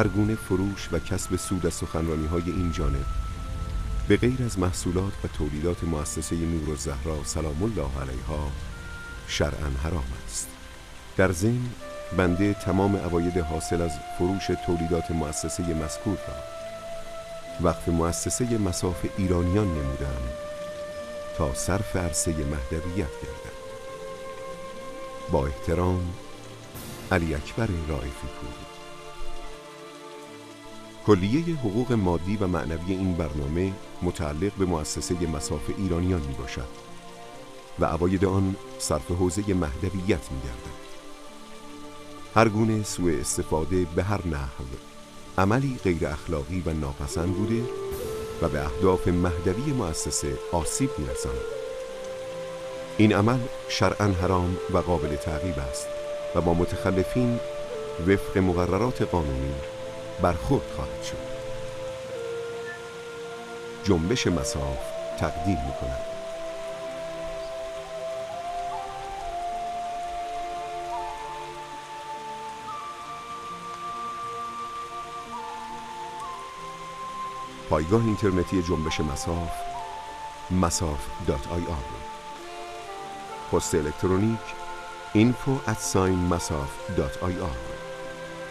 هر گونه فروش و کسب سود از سخنرانی های این جانب به غیر از محصولات و تولیدات مؤسسه نور و زهرا سلام الله علیها شرعا حرام است در ضمن بنده تمام اواید حاصل از فروش تولیدات مؤسسه مذکور را وقف مؤسسه مساف ایرانیان نمودم تا صرف عرصه مهدویت گردم با احترام علی اکبر رائفی پور کلیه حقوق مادی و معنوی این برنامه متعلق به مؤسسه مساف ایرانیان می باشد و عواید آن صرف حوزه مهدویت می گردن. هر گونه سوء استفاده به هر نحو عملی غیر اخلاقی و ناپسند بوده و به اهداف مهدوی مؤسسه آسیب می رسند. این عمل شرعا حرام و قابل تعقیب است و با متخلفین وفق مقررات قانونی برخورد خواهد شد جنبش مساف تقدیم میکند پایگاه اینترنتی جنبش مساف مساف دات آی آر پست الکترونیک info at sign آر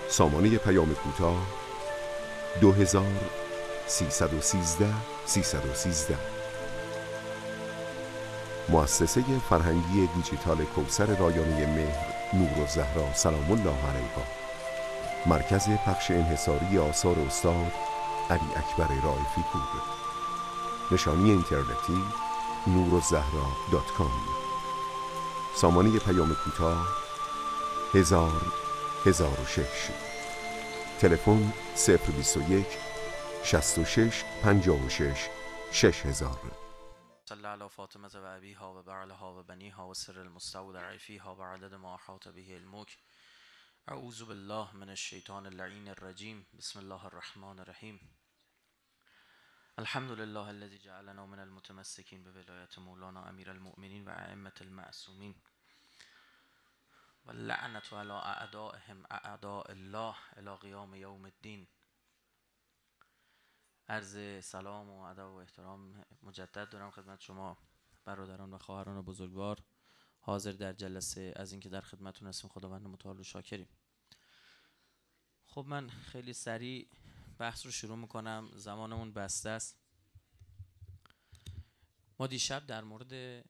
سامانه پیام کوتاه 2313 313 مؤسسه فرهنگی دیجیتال کوسر رایانه مهر نور و زهرا سلام الله علیها مرکز پخش انحصاری آثار استاد علی اکبر رایفی پور نشانی اینترنتی نور و زهرا دات کام سامانه پیام کوتاه هزار هزار و شش تلفن 021 66 56 6000 صلى على فاطمة وأبيها وبعلها وبنيها وسر المستودع فيها وعدد ما أحاط به الملك أعوذ بالله من الشيطان اللعين الرجيم بسم الله الرحمن الرحيم الحمد لله الذي جعلنا من المتمسكين بولاية مولانا أمير المؤمنين وأئمة المعصومين و لعنت علی اعدائهم اعداء الله الی قیام یوم الدین عرض سلام و ادب و احترام مجدد دارم خدمت شما برادران و خواهران بزرگوار حاضر در جلسه از اینکه در خدمتتون هستیم خداوند متعال و شاکریم خب من خیلی سریع بحث رو شروع میکنم زمانمون بسته است ما دیشب در مورد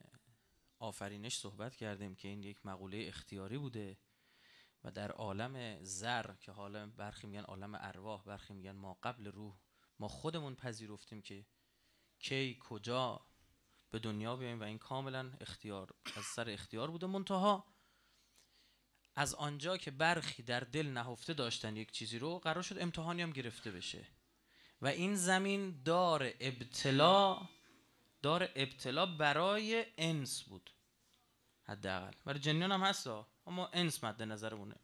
آفرینش صحبت کردیم که این یک مقوله اختیاری بوده و در عالم زر که حالا برخی میگن عالم ارواح برخی میگن ما قبل روح ما خودمون پذیرفتیم که کی کجا به دنیا بیایم و این کاملا اختیار از سر اختیار بوده منتها از آنجا که برخی در دل نهفته داشتن یک چیزی رو قرار شد امتحانی هم گرفته بشه و این زمین دار ابتلا دار ابتلا برای انس بود حداقل برای جنیان هم هستا اما انس مد نظرمونه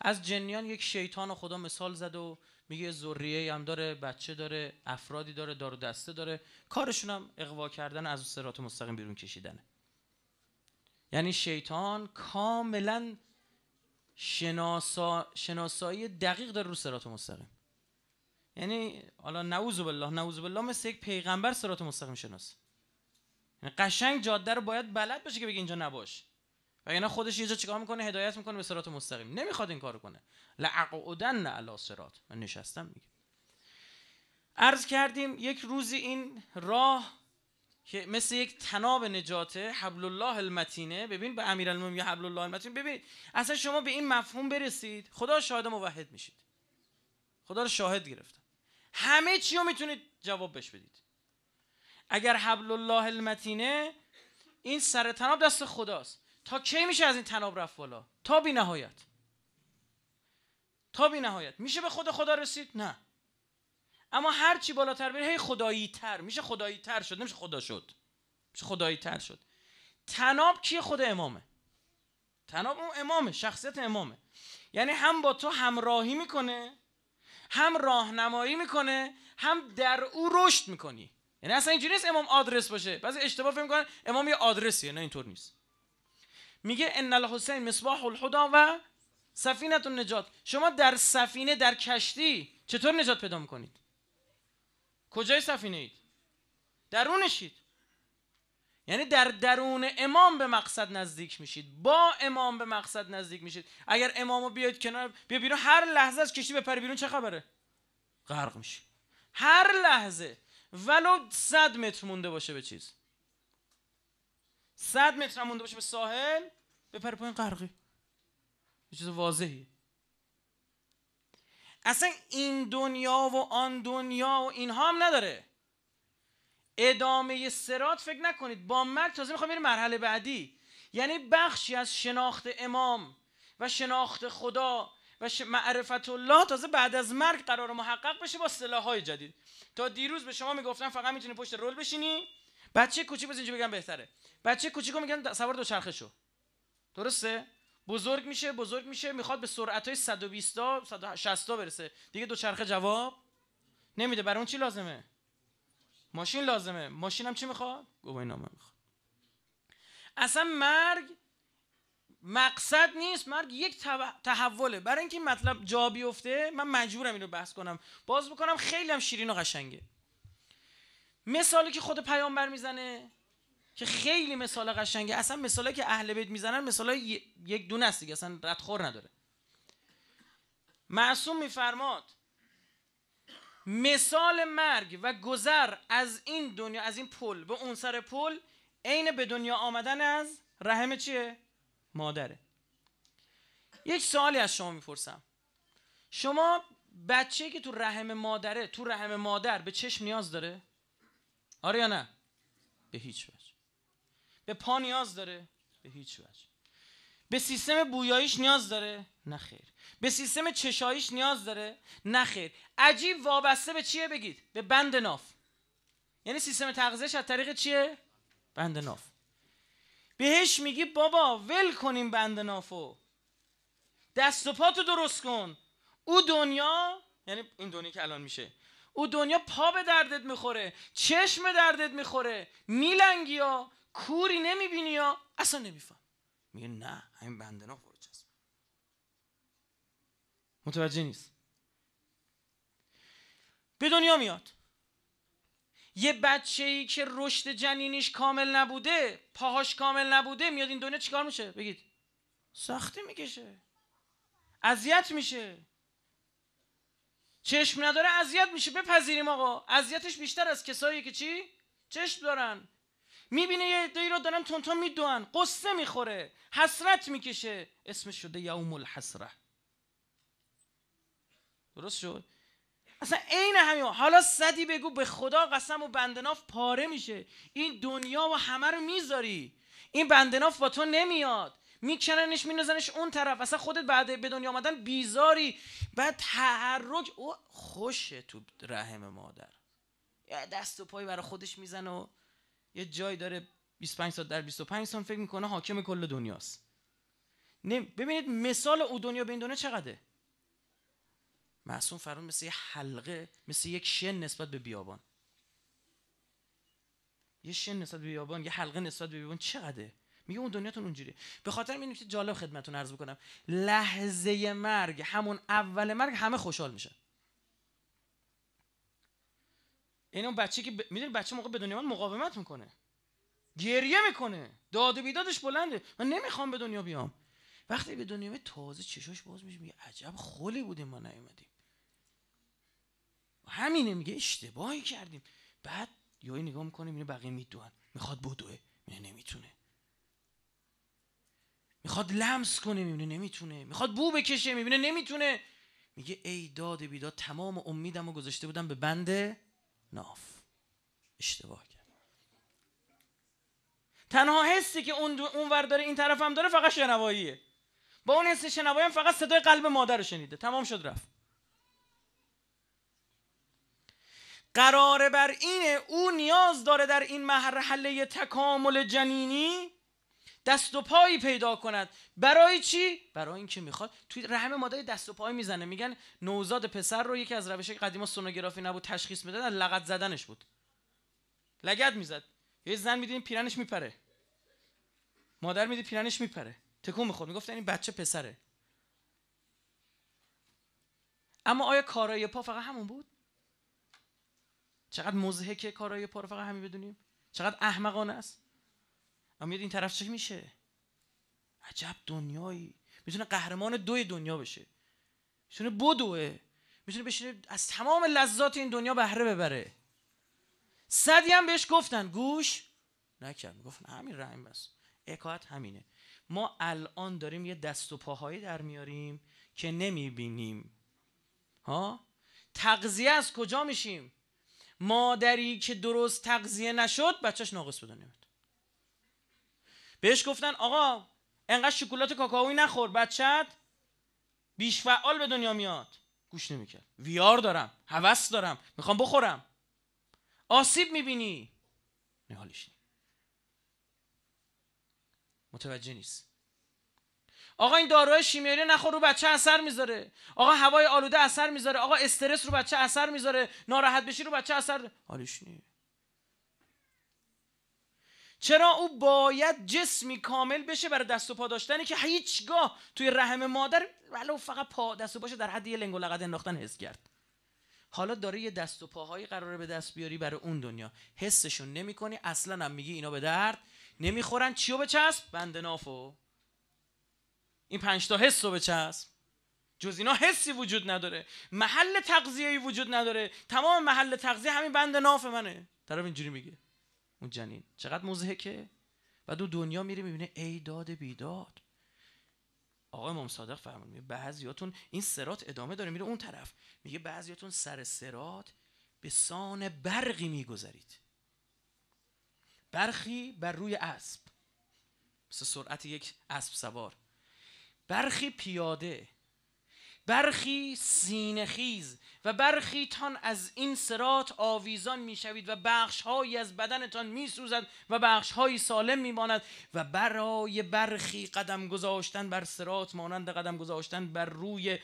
از جنیان یک شیطان خدا مثال زد و میگه زوریه هم داره بچه داره افرادی داره دار و دسته داره کارشون هم اقوا کردن از سرات مستقیم بیرون کشیدنه یعنی شیطان کاملا شناسا... شناسایی دقیق داره رو سرات مستقیم یعنی حالا نعوذ بالله نعوذ بالله مثل یک پیغمبر سرات مستقیم شناس یعنی قشنگ جاده رو باید بلد باشه که بگه اینجا نباش و یعنی خودش یه جا چیکار میکنه هدایت میکنه به صراط مستقیم نمیخواد این کارو کنه نه علا صراط من نشستم میگه عرض کردیم یک روزی این راه که مثل یک تناب نجاته حبل الله المتینه ببین به امیرالمومنین یا حبل الله المتین ببین اصلا شما به این مفهوم برسید خدا شاهد موحد میشید خدا رو شاهد گرفتم همه چی رو میتونید جواب بش بدید اگر حبل الله المتینه این سر تناب دست خداست تا کی میشه از این تناب رفت بالا تا بی نهایت تا بی نهایت میشه به خود خدا رسید نه اما هر چی بالاتر بره هی خدایی تر میشه خدایی تر شد نمیشه خدا شد میشه خدایی تر شد تناب کی خود امامه تناب اون امامه شخصیت امامه یعنی هم با تو همراهی میکنه هم راهنمایی میکنه هم در او رشد میکنی یعنی اصلا اینجوری نیست امام آدرس باشه بعضی اشتباه فکر میکنن امام یه آدرسیه نه اینطور نیست میگه ان الحسین مصباح الهدا و سفینه نجات شما در سفینه در کشتی چطور نجات پیدا میکنید کجای سفینه اید درونشید یعنی در درون امام به مقصد نزدیک میشید با امام به مقصد نزدیک میشید اگر امامو بیاید کنار بیا بیرون هر لحظه از کشتی بپری بیرون چه خبره غرق میشید هر لحظه ولو صد متر مونده باشه به چیز صد متر مونده باشه به ساحل بپره پایین قرقی یه چیز واضحی اصلا این دنیا و آن دنیا و اینها هم نداره ادامه سرات فکر نکنید با مرگ تازه میخوام میره مرحله بعدی یعنی بخشی از شناخت امام و شناخت خدا و معرفت الله تازه بعد از مرگ قرار محقق بشه با های جدید تا دیروز به شما میگفتن فقط میتونی پشت رول بشینی بچه کوچیک بزنی اینجا بگم بهتره بچه کوچیکو میگن سوار دوچرخه شو درسته بزرگ میشه بزرگ میشه میخواد به سرعت های 120 تا 160 تا برسه دیگه دو دوچرخه جواب نمیده برای اون چی لازمه ماشین لازمه ماشینم چی میخواد گواهی نامه میخواد اصلا مرگ مقصد نیست مرگ یک تحوله برای اینکه این مطلب جا بیفته من مجبورم اینو بحث کنم باز بکنم خیلی هم شیرین و قشنگه مثالی که خود پیامبر میزنه که خیلی مثال قشنگه اصلا مثالی که اهل بیت میزنن مثالی یک دونه است دیگه اصلا ردخور نداره معصوم میفرماد مثال مرگ و گذر از این دنیا از این پل به اون سر پل عین به دنیا آمدن از رحم چیه مادره یک سوالی از شما میپرسم شما بچه که تو رحم مادره تو رحم مادر به چشم نیاز داره؟ آره یا نه؟ به هیچ وجه به پا نیاز داره؟ به هیچ وجه به سیستم بویاییش نیاز داره؟ نه خیر به سیستم چشاییش نیاز داره؟ نه خیر عجیب وابسته به چیه بگید؟ به بند ناف یعنی سیستم تغذیش از طریق چیه؟ بند ناف بهش میگی بابا ول کنیم بند نافو دست و پاتو درست کن او دنیا یعنی این دنیا که الان میشه او دنیا پا به دردت میخوره چشم دردت میخوره میلنگی ها کوری نمیبینی یا اصلا نمیفهم میگه نه همین بنده نافو چسب متوجه نیست به دنیا میاد یه بچه ای که رشد جنینیش کامل نبوده پاهاش کامل نبوده میاد این دنیا چیکار میشه بگید سختی میکشه اذیت میشه چشم نداره اذیت میشه بپذیریم آقا اذیتش بیشتر از کسایی که چی چشم دارن میبینه یه دایی رو دارن تونتون میدوان، قصه میخوره حسرت میکشه اسمش شده یوم الحسره درست شد اصلا عین همین حالا صدی بگو به خدا قسم و بندناف پاره میشه این دنیا و همه رو میذاری این بندناف با تو نمیاد میکننش مینزنش اون طرف اصلا خودت بعد به دنیا آمدن بیزاری بعد تحرک او خوشه تو رحم مادر یه دست و پای برای خودش میزن و یه جای داره 25 سال در 25 سال فکر میکنه حاکم کل دنیاست ببینید مثال او دنیا به این دنیا چقدره معصوم فران مثل یه حلقه مثل یک شن نسبت به بیابان یه شن نسبت به بیابان یه حلقه نسبت به بیابان چقدره میگه اون دنیاتون اونجوری به خاطر این که جالب خدمتون عرض بکنم لحظه مرگ همون اول مرگ همه خوشحال میشه این یعنی اون بچه که ب... میدونی بچه موقع به دنیا من مقاومت میکنه گریه میکنه داد و بیدادش بلنده من نمیخوام به دنیا بیام وقتی به دنیا تازه چشاش باز میشه میگه عجب خولی بودیم ما نیومدیم همینه میگه اشتباهی کردیم بعد یوی نگاه میکنه میبینه بقیه میدوئن میخواد بدوه میبینه نمیتونه میخواد لمس کنه میبینه نمیتونه میخواد بو بکشه میبینه نمیتونه میگه ای داد بیداد تمام امیدم رو گذاشته بودم به بند ناف اشتباه کرد تنها حسی که اون ور داره این طرف هم داره فقط شنواییه با اون حس شنوایی فقط صدای قلب مادر رو شنیده تمام شد رفت قرار بر اینه او نیاز داره در این مرحله تکامل جنینی دست و پایی پیدا کند برای چی برای اینکه میخواد توی رحم مادر دست و پای میزنه میگن نوزاد پسر رو یکی از روش قدیما سونوگرافی نبود تشخیص میدادن لغت زدنش بود لگد میزد یه زن میدین پیرنش میپره مادر میدید پیرنش میپره تکون میخورد میگفتن این بچه پسره اما آیا کارای پا فقط همون بود چقدر مزهکه کارهای پارو فقط همین بدونیم چقدر احمقانه است اما این طرف چه میشه عجب دنیایی میتونه قهرمان دوی دنیا بشه میتونه بدوه میتونه بشینه از تمام لذات این دنیا بهره ببره صدی هم بهش گفتن گوش نکرد میگفت همین رحم بس اکاعت همینه ما الان داریم یه دست و پاهایی در میاریم که نمیبینیم ها تغذیه از کجا میشیم مادری که درست تغذیه نشد بچهش ناقص به دنیا بهش گفتن آقا انقدر شکلات کاکائویی نخور بچت بیش فعال به دنیا میاد گوش نمیکرد ویار دارم هوس دارم میخوام بخورم آسیب میبینی نیست متوجه نیست آقا این داروهای شیمیایی نخور رو بچه اثر میذاره آقا هوای آلوده اثر میذاره آقا استرس رو بچه اثر میذاره ناراحت بشی رو بچه اثر حالش نیه چرا او باید جسمی کامل بشه برای دست و پا داشتنی که هیچگاه توی رحم مادر ولو فقط پا دست و باشه در حد یه لنگ و انداختن حس کرد حالا داره یه دست و پاهایی قراره به دست بیاری برای اون دنیا حسشون نمیکنی اصلا هم میگی اینا به درد نمیخورن چیو به چسب بند نافو این پنج تا حس رو بچسب جز اینا حسی وجود نداره محل تغذیه‌ای وجود نداره تمام محل تغذیه همین بند ناف منه طرف اینجوری میگه اون جنین چقدر مزهکه بعد اون دنیا میره میبینه ای داد بیداد آقا امام صادق فرمود میگه بعضیاتون این سرات ادامه داره میره اون طرف میگه بعضیاتون سر سرات به سان برقی میگذرید برخی بر روی اسب مثل سرعت یک اسب سوار برخی پیاده برخی سینهخیز و برخی تان از این سرات آویزان شوید و هایی از بدنتان میسوزد و هایی سالم ماند و برای برخی قدم گذاشتن بر سرات مانند قدم گذاشتن بر روی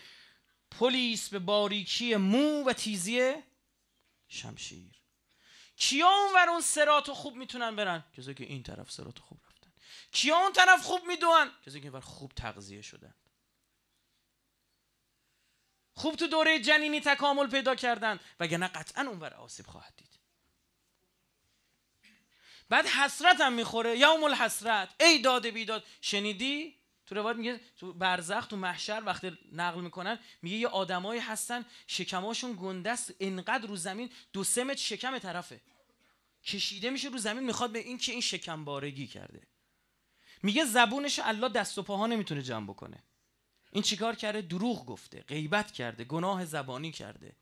پلیس به باریکی مو و تیزی شمشیر کیا اونور اون سرات خوب میتونن برن کسایی که این طرف سرات خوب کیا اون طرف خوب میدونن کسی که خوب تغذیه شدن خوب تو دوره جنینی تکامل پیدا کردن وگرنه قطعا اونور آسیب خواهد دید بعد حسرت هم میخوره یوم الحسرت ای داده بیداد شنیدی تو روایت میگه تو برزخ تو محشر وقتی نقل میکنن میگه یه آدمایی هستن شکماشون گندست انقدر رو زمین دو سمت شکم طرفه کشیده میشه رو زمین میخواد به این که این شکم بارگی کرده میگه زبونش الله دست و پاها نمیتونه جمع بکنه این چیکار کرده دروغ گفته غیبت کرده گناه زبانی کرده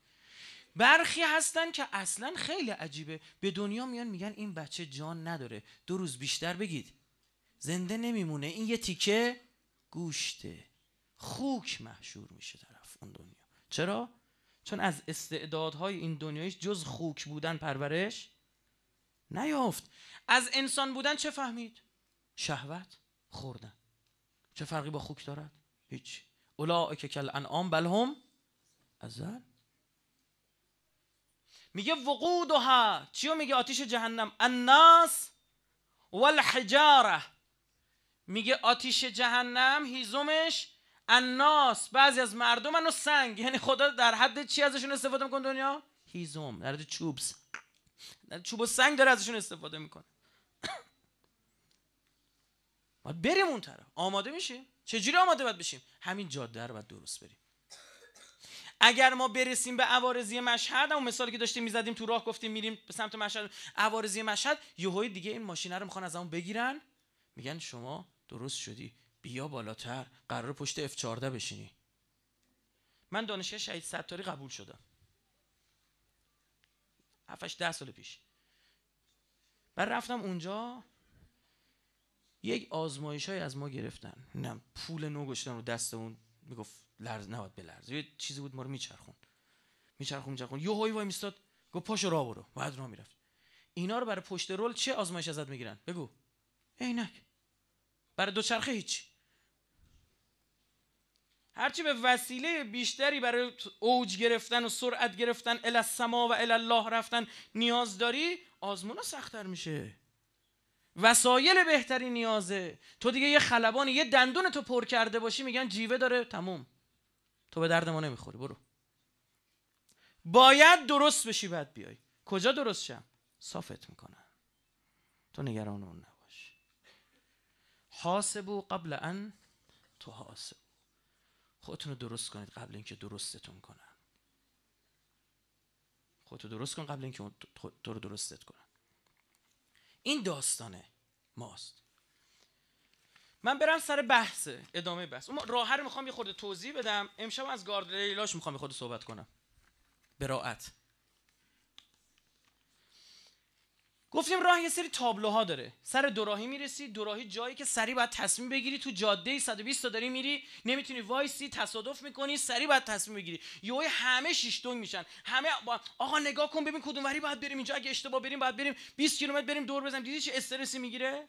برخی هستن که اصلا خیلی عجیبه به دنیا میان میگن این بچه جان نداره دو روز بیشتر بگید زنده نمیمونه این یه تیکه گوشته خوک محشور میشه طرف اون دنیا چرا چون از استعدادهای این دنیایش جز خوک بودن پرورش نیافت از انسان بودن چه فهمید شهوت خوردن چه فرقی با خوک دارد هیچ اولا که کل انعام بل هم ازل میگه وقودها چیو میگه آتیش جهنم الناس والحجاره میگه آتیش جهنم هیزومش الناس بعضی از مردم و سنگ یعنی خدا در حد چی ازشون استفاده میکنه دنیا هیزوم، در حد چوب چوب و سنگ داره ازشون استفاده میکنه باید بریم اون طرف آماده میشیم چجوری آماده باید بشیم همین جاده رو باید درست بریم اگر ما برسیم به عوارضی مشهد اون مثالی که داشتیم میزدیم تو راه گفتیم میریم به سمت مشهد عوارضی مشهد یهوی دیگه این ماشین رو میخوان از اون بگیرن میگن شما درست شدی بیا بالاتر قرار پشت F14 بشینی من دانشگاه شهید ستاری قبول شدم 7 ده سال پیش من رفتم اونجا یک آزمایش های از ما گرفتن نم پول نو گشتن رو اون میگفت لرز نباید بلرز، یه چیزی بود ما رو میچرخون میچرخون میچرخون یه هایی وای میستاد گفت پاشو راه برو بعد راه میرفت اینا رو برای پشت رول چه آزمایش ازت میگیرن بگو عینک برای دوچرخه هیچ هرچی به وسیله بیشتری برای اوج گرفتن و سرعت گرفتن الی السما و الی الله رفتن نیاز داری آزمونا سختتر میشه وسایل بهتری نیازه تو دیگه یه خلبانی یه دندون تو پر کرده باشی میگن جیوه داره تموم تو به درد ما نمیخوری برو باید درست بشی بعد بیای کجا درست شم صافت میکنم تو نگران اون نباش حاسبو قبل ان تو حاسب خودتون درست کنید قبل اینکه درستتون کنن خودتو درست کن قبل اینکه تو رو درستت کنن این داستانه ماست من برم سر بحث ادامه بحث اون راه رو میخوام یه خورده توضیح بدم امشب از گاردریلاش میخوام یه خورده صحبت کنم براعت گفتیم راه یه سری تابلوها داره سر دوراهی میرسی دوراهی جایی که سری باید تصمیم بگیری تو جاده 120 تا داری میری نمیتونی وایسی تصادف میکنی سری باید تصمیم بگیری یهو همه شیش میشن همه با... آقا نگاه کن ببین کدوم وری باید بریم اینجا اگه اشتباه بریم باید بریم 20 کیلومتر بریم دور بزنیم دیدی چه استرسی میگیره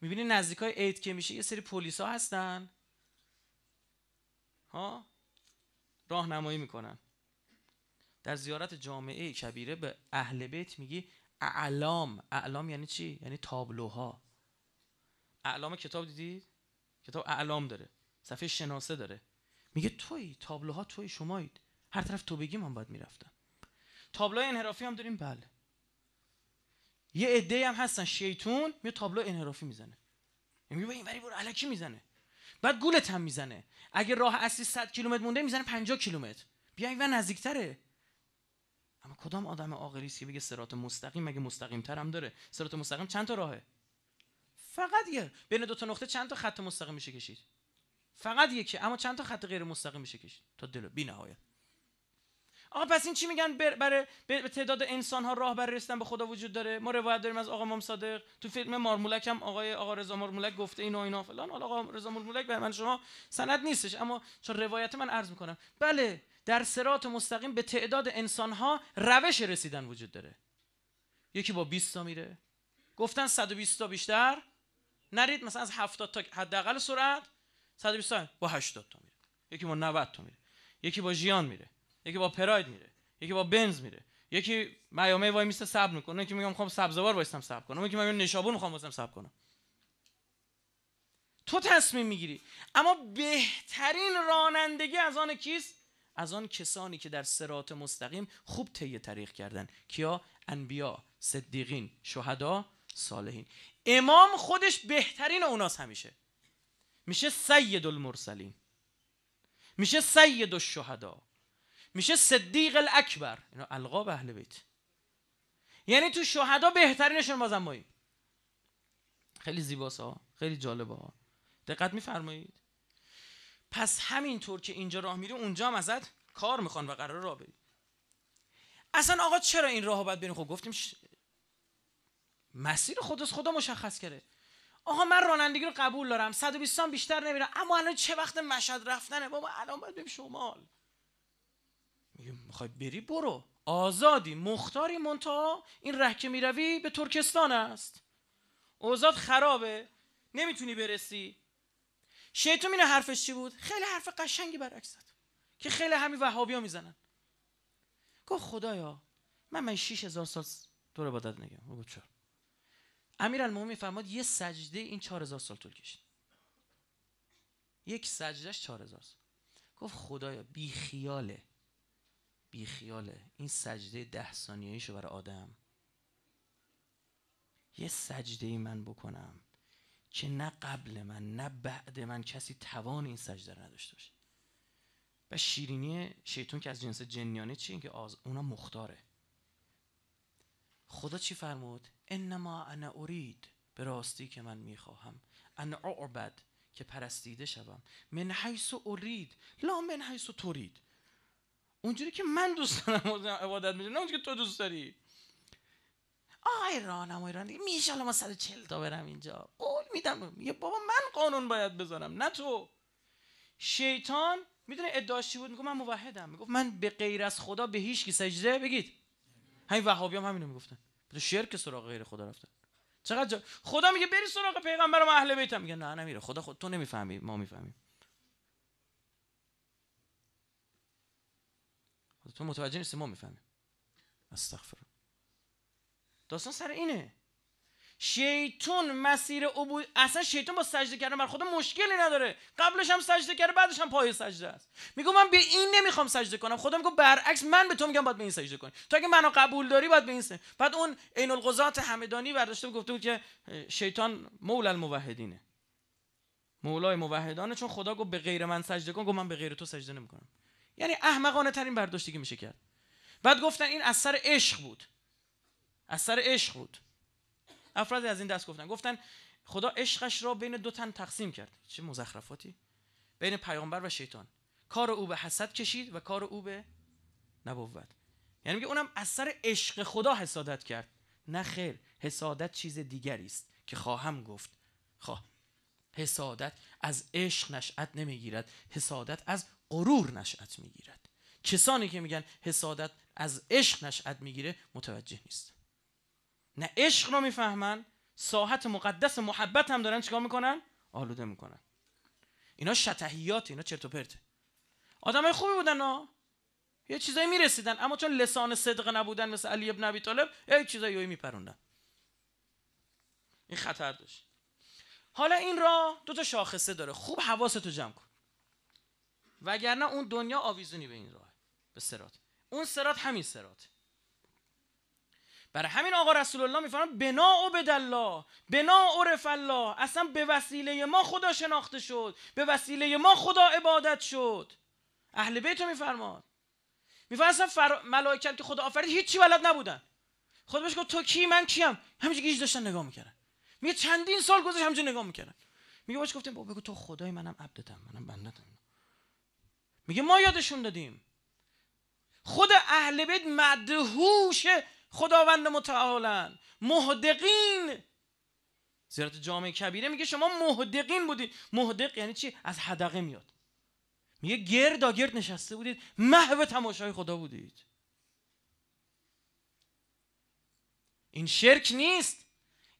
میبینی نزدیکای عید که میشه یه سری پلیسا هستن ها راهنمایی میکنن در زیارت جامعه کبیره به اهل بیت میگی اعلام اعلام یعنی چی یعنی تابلوها اعلام کتاب دیدید کتاب اعلام داره صفحه شناسه داره میگه توی تابلوها توی شمایید هر طرف تو بگی من باید میرفتم تابلوهای انحرافی هم داریم بله یه عده هم هستن شیطون میاد تابلو انحرافی میزنه میگه این وری برو الکی میزنه بعد گولت هم میزنه اگه راه اصلی 100 کیلومتر مونده میزنه 50 کیلومتر بیا این نزدیکتره اما کدام آدم عاقلی است که بگه سرات مستقیم مگه مستقیم تر هم داره سرات مستقیم چند تا راهه فقط یه بین دو تا نقطه چند تا خط مستقیم میشه کشید فقط یکی اما چند تا خط غیر مستقیم میشه کشید تا دل بی نهایت آقا پس این چی میگن بر برای بر تعداد انسان ها راه برای رسیدن به خدا وجود داره ما روایت داریم از آقا مام صادق تو فیلم مارمولک هم آقای آقا رضا مارمولک گفته اینا اینا فلان آقا رضا مارمولک به من شما سند نیستش اما چون روایت من عرض میکنم بله در سرات مستقیم به تعداد انسانها روش رسیدن وجود داره یکی با 20 تا میره گفتن 120 تا بیشتر نرید مثلا از 70 تا حداقل سرعت 120 تا با 80 تا میره یکی با 90 تا میره یکی با ژیان میره یکی با پراید میره یکی با بنز میره یکی میامه وای میسته صبر میکنه یکی میگم میخوام خب سبزوار وایستم صبر کنم یکی میگم نشابور میخوام واسم صبر کنم تو تصمیم میگیری اما بهترین رانندگی از آن کیست از آن کسانی که در سرات مستقیم خوب طی طریق کردن کیا انبیا صدیقین شهدا صالحین امام خودش بهترین اوناست همیشه میشه سید المرسلین میشه سید الشهدا میشه صدیق الاکبر اینا القاب اهل بیت یعنی تو شهدا بهترینشون بازم خیلی زیباست ها خیلی جالبه ها دقت میفرمایید پس همینطور که اینجا راه میری اونجا هم ازت کار میخوان و قرار راه بری اصلا آقا چرا این راهو باید بریم خب گفتیم مسیر خودش خدا مشخص کرده آقا من رانندگی رو قبول دارم 120 بیشتر نمیرم اما الان چه وقت مشهد رفتنه بابا الان باید بریم شمال میگه میخوای بری برو آزادی مختاری منتها این ره که میروی به ترکستان است اوضاع خرابه نمیتونی برسی شیطون میره حرفش چی بود خیلی حرف قشنگی برعکس زد که خیلی همین وهابیا میزنن گفت خدایا من من هزار سال دور عبادت نگم گفت چرا امیرالمومنین فرماد یه سجده این 4000 سال طول کشید یک سجدهش 4000 سال گفت خدایا بی خیاله بی خیاله این سجده ده ثانیه‌ایشو برای آدم یه سجده ای من بکنم که نه قبل من نه بعد من کسی توان این سجده رو نداشته باشه و شیرینی شیطون که از جنس جنیانه چیه که آز اونا مختاره خدا چی فرمود انما انا ارید به راستی که من میخواهم ان اعبد که پرستیده شوم من حیث ارید لا من حیث تورید. اونجوری که من دوست دارم عبادت میدم نه اونجوری که تو دوست داری آه ایران ایرانی ایران دیگه میشه ما 140 تا برم اینجا قول میدم یه بابا من قانون باید بذارم نه تو شیطان میدونه ادعاش چی بود میگه من موحدم میگفت من به غیر از خدا به هیچ کی سجده بگید همین وهابی هم همینو میگفتن شرک سراغ غیر خدا رفتن چقدر جا... خدا میگه بری سراغ پیغمبر و اهل بیتم میگه نه نمیره خدا خود تو نمیفهمی ما میفهمیم تو متوجه نیستی ما میفهمیم استغفر داستان سر اینه شیطون مسیر عبو... اصلا شیطان با سجده کردن بر خدا مشکلی نداره قبلش هم سجده کرده بعدش هم پای سجده است میگم من به این نمیخوام سجده کنم خدا میگه برعکس من به تو میگم باید به این سجده کنی تو اگه منو قبول داری باید به این سجده بعد اون عین القضات همدانی برداشته گفته بود که شیطان مولا الموحدینه مولای موحدانه چون خدا گفت به غیر من سجده کن گفت من به غیر تو سجده نمیکنم یعنی احمقانه ترین برداشتی که میشه کرد بعد گفتن این اثر عشق بود از سر عشق بود افرادی از این دست گفتن گفتن خدا عشقش را بین دو تن تقسیم کرد چه مزخرفاتی بین پیامبر و شیطان کار او به حسد کشید و کار او به نبوت یعنی میگه اونم از سر عشق خدا حسادت کرد نه خیر حسادت چیز دیگری است که خواهم گفت خواه خب، حسادت از عشق نشأت نمیگیرد حسادت از غرور نشأت میگیرد کسانی که میگن حسادت از عشق نشأت میگیره متوجه نیست نه عشق رو میفهمن ساحت مقدس محبت هم دارن چیکار میکنن آلوده میکنن اینا شتهیات اینا چرت و پرته آدمای خوبی بودن ها یه چیزایی میرسیدن اما چون لسان صدق نبودن مثل علی ابن ابی طالب یه چیزایی میپروندن این خطر داشت حالا این را دو تا شاخصه داره خوب حواستو جمع کن وگرنه اون دنیا آویزونی به این راه به سرات اون سرات همین سرات برای همین آقا رسول الله میفرمان بنا او بدالله بنا عرف الله اصلا به وسیله ما خدا شناخته شد به وسیله ما خدا عبادت شد اهل بیت رو میفرماد میفرماد اصلا فر... ملائکت که خدا آفرید هیچی بلد نبودن خود بهش گفت تو کی من کیم همینجوری گیج داشتن نگاه میکردن میگه چندین سال گذشت همینجوری نگاه میکردن میگه بهش گفتیم بابا بگو تو خدای منم عبدتم منم بندتم میگه ما یادشون دادیم خود اهل بیت مدهوشه. خداوند متعالن مهدقین زیارت جامعه کبیره میگه شما مهدقین بودید مهدق یعنی چی از حدقه میاد میگه گرد گرد نشسته بودید محو تماشای خدا بودید این شرک نیست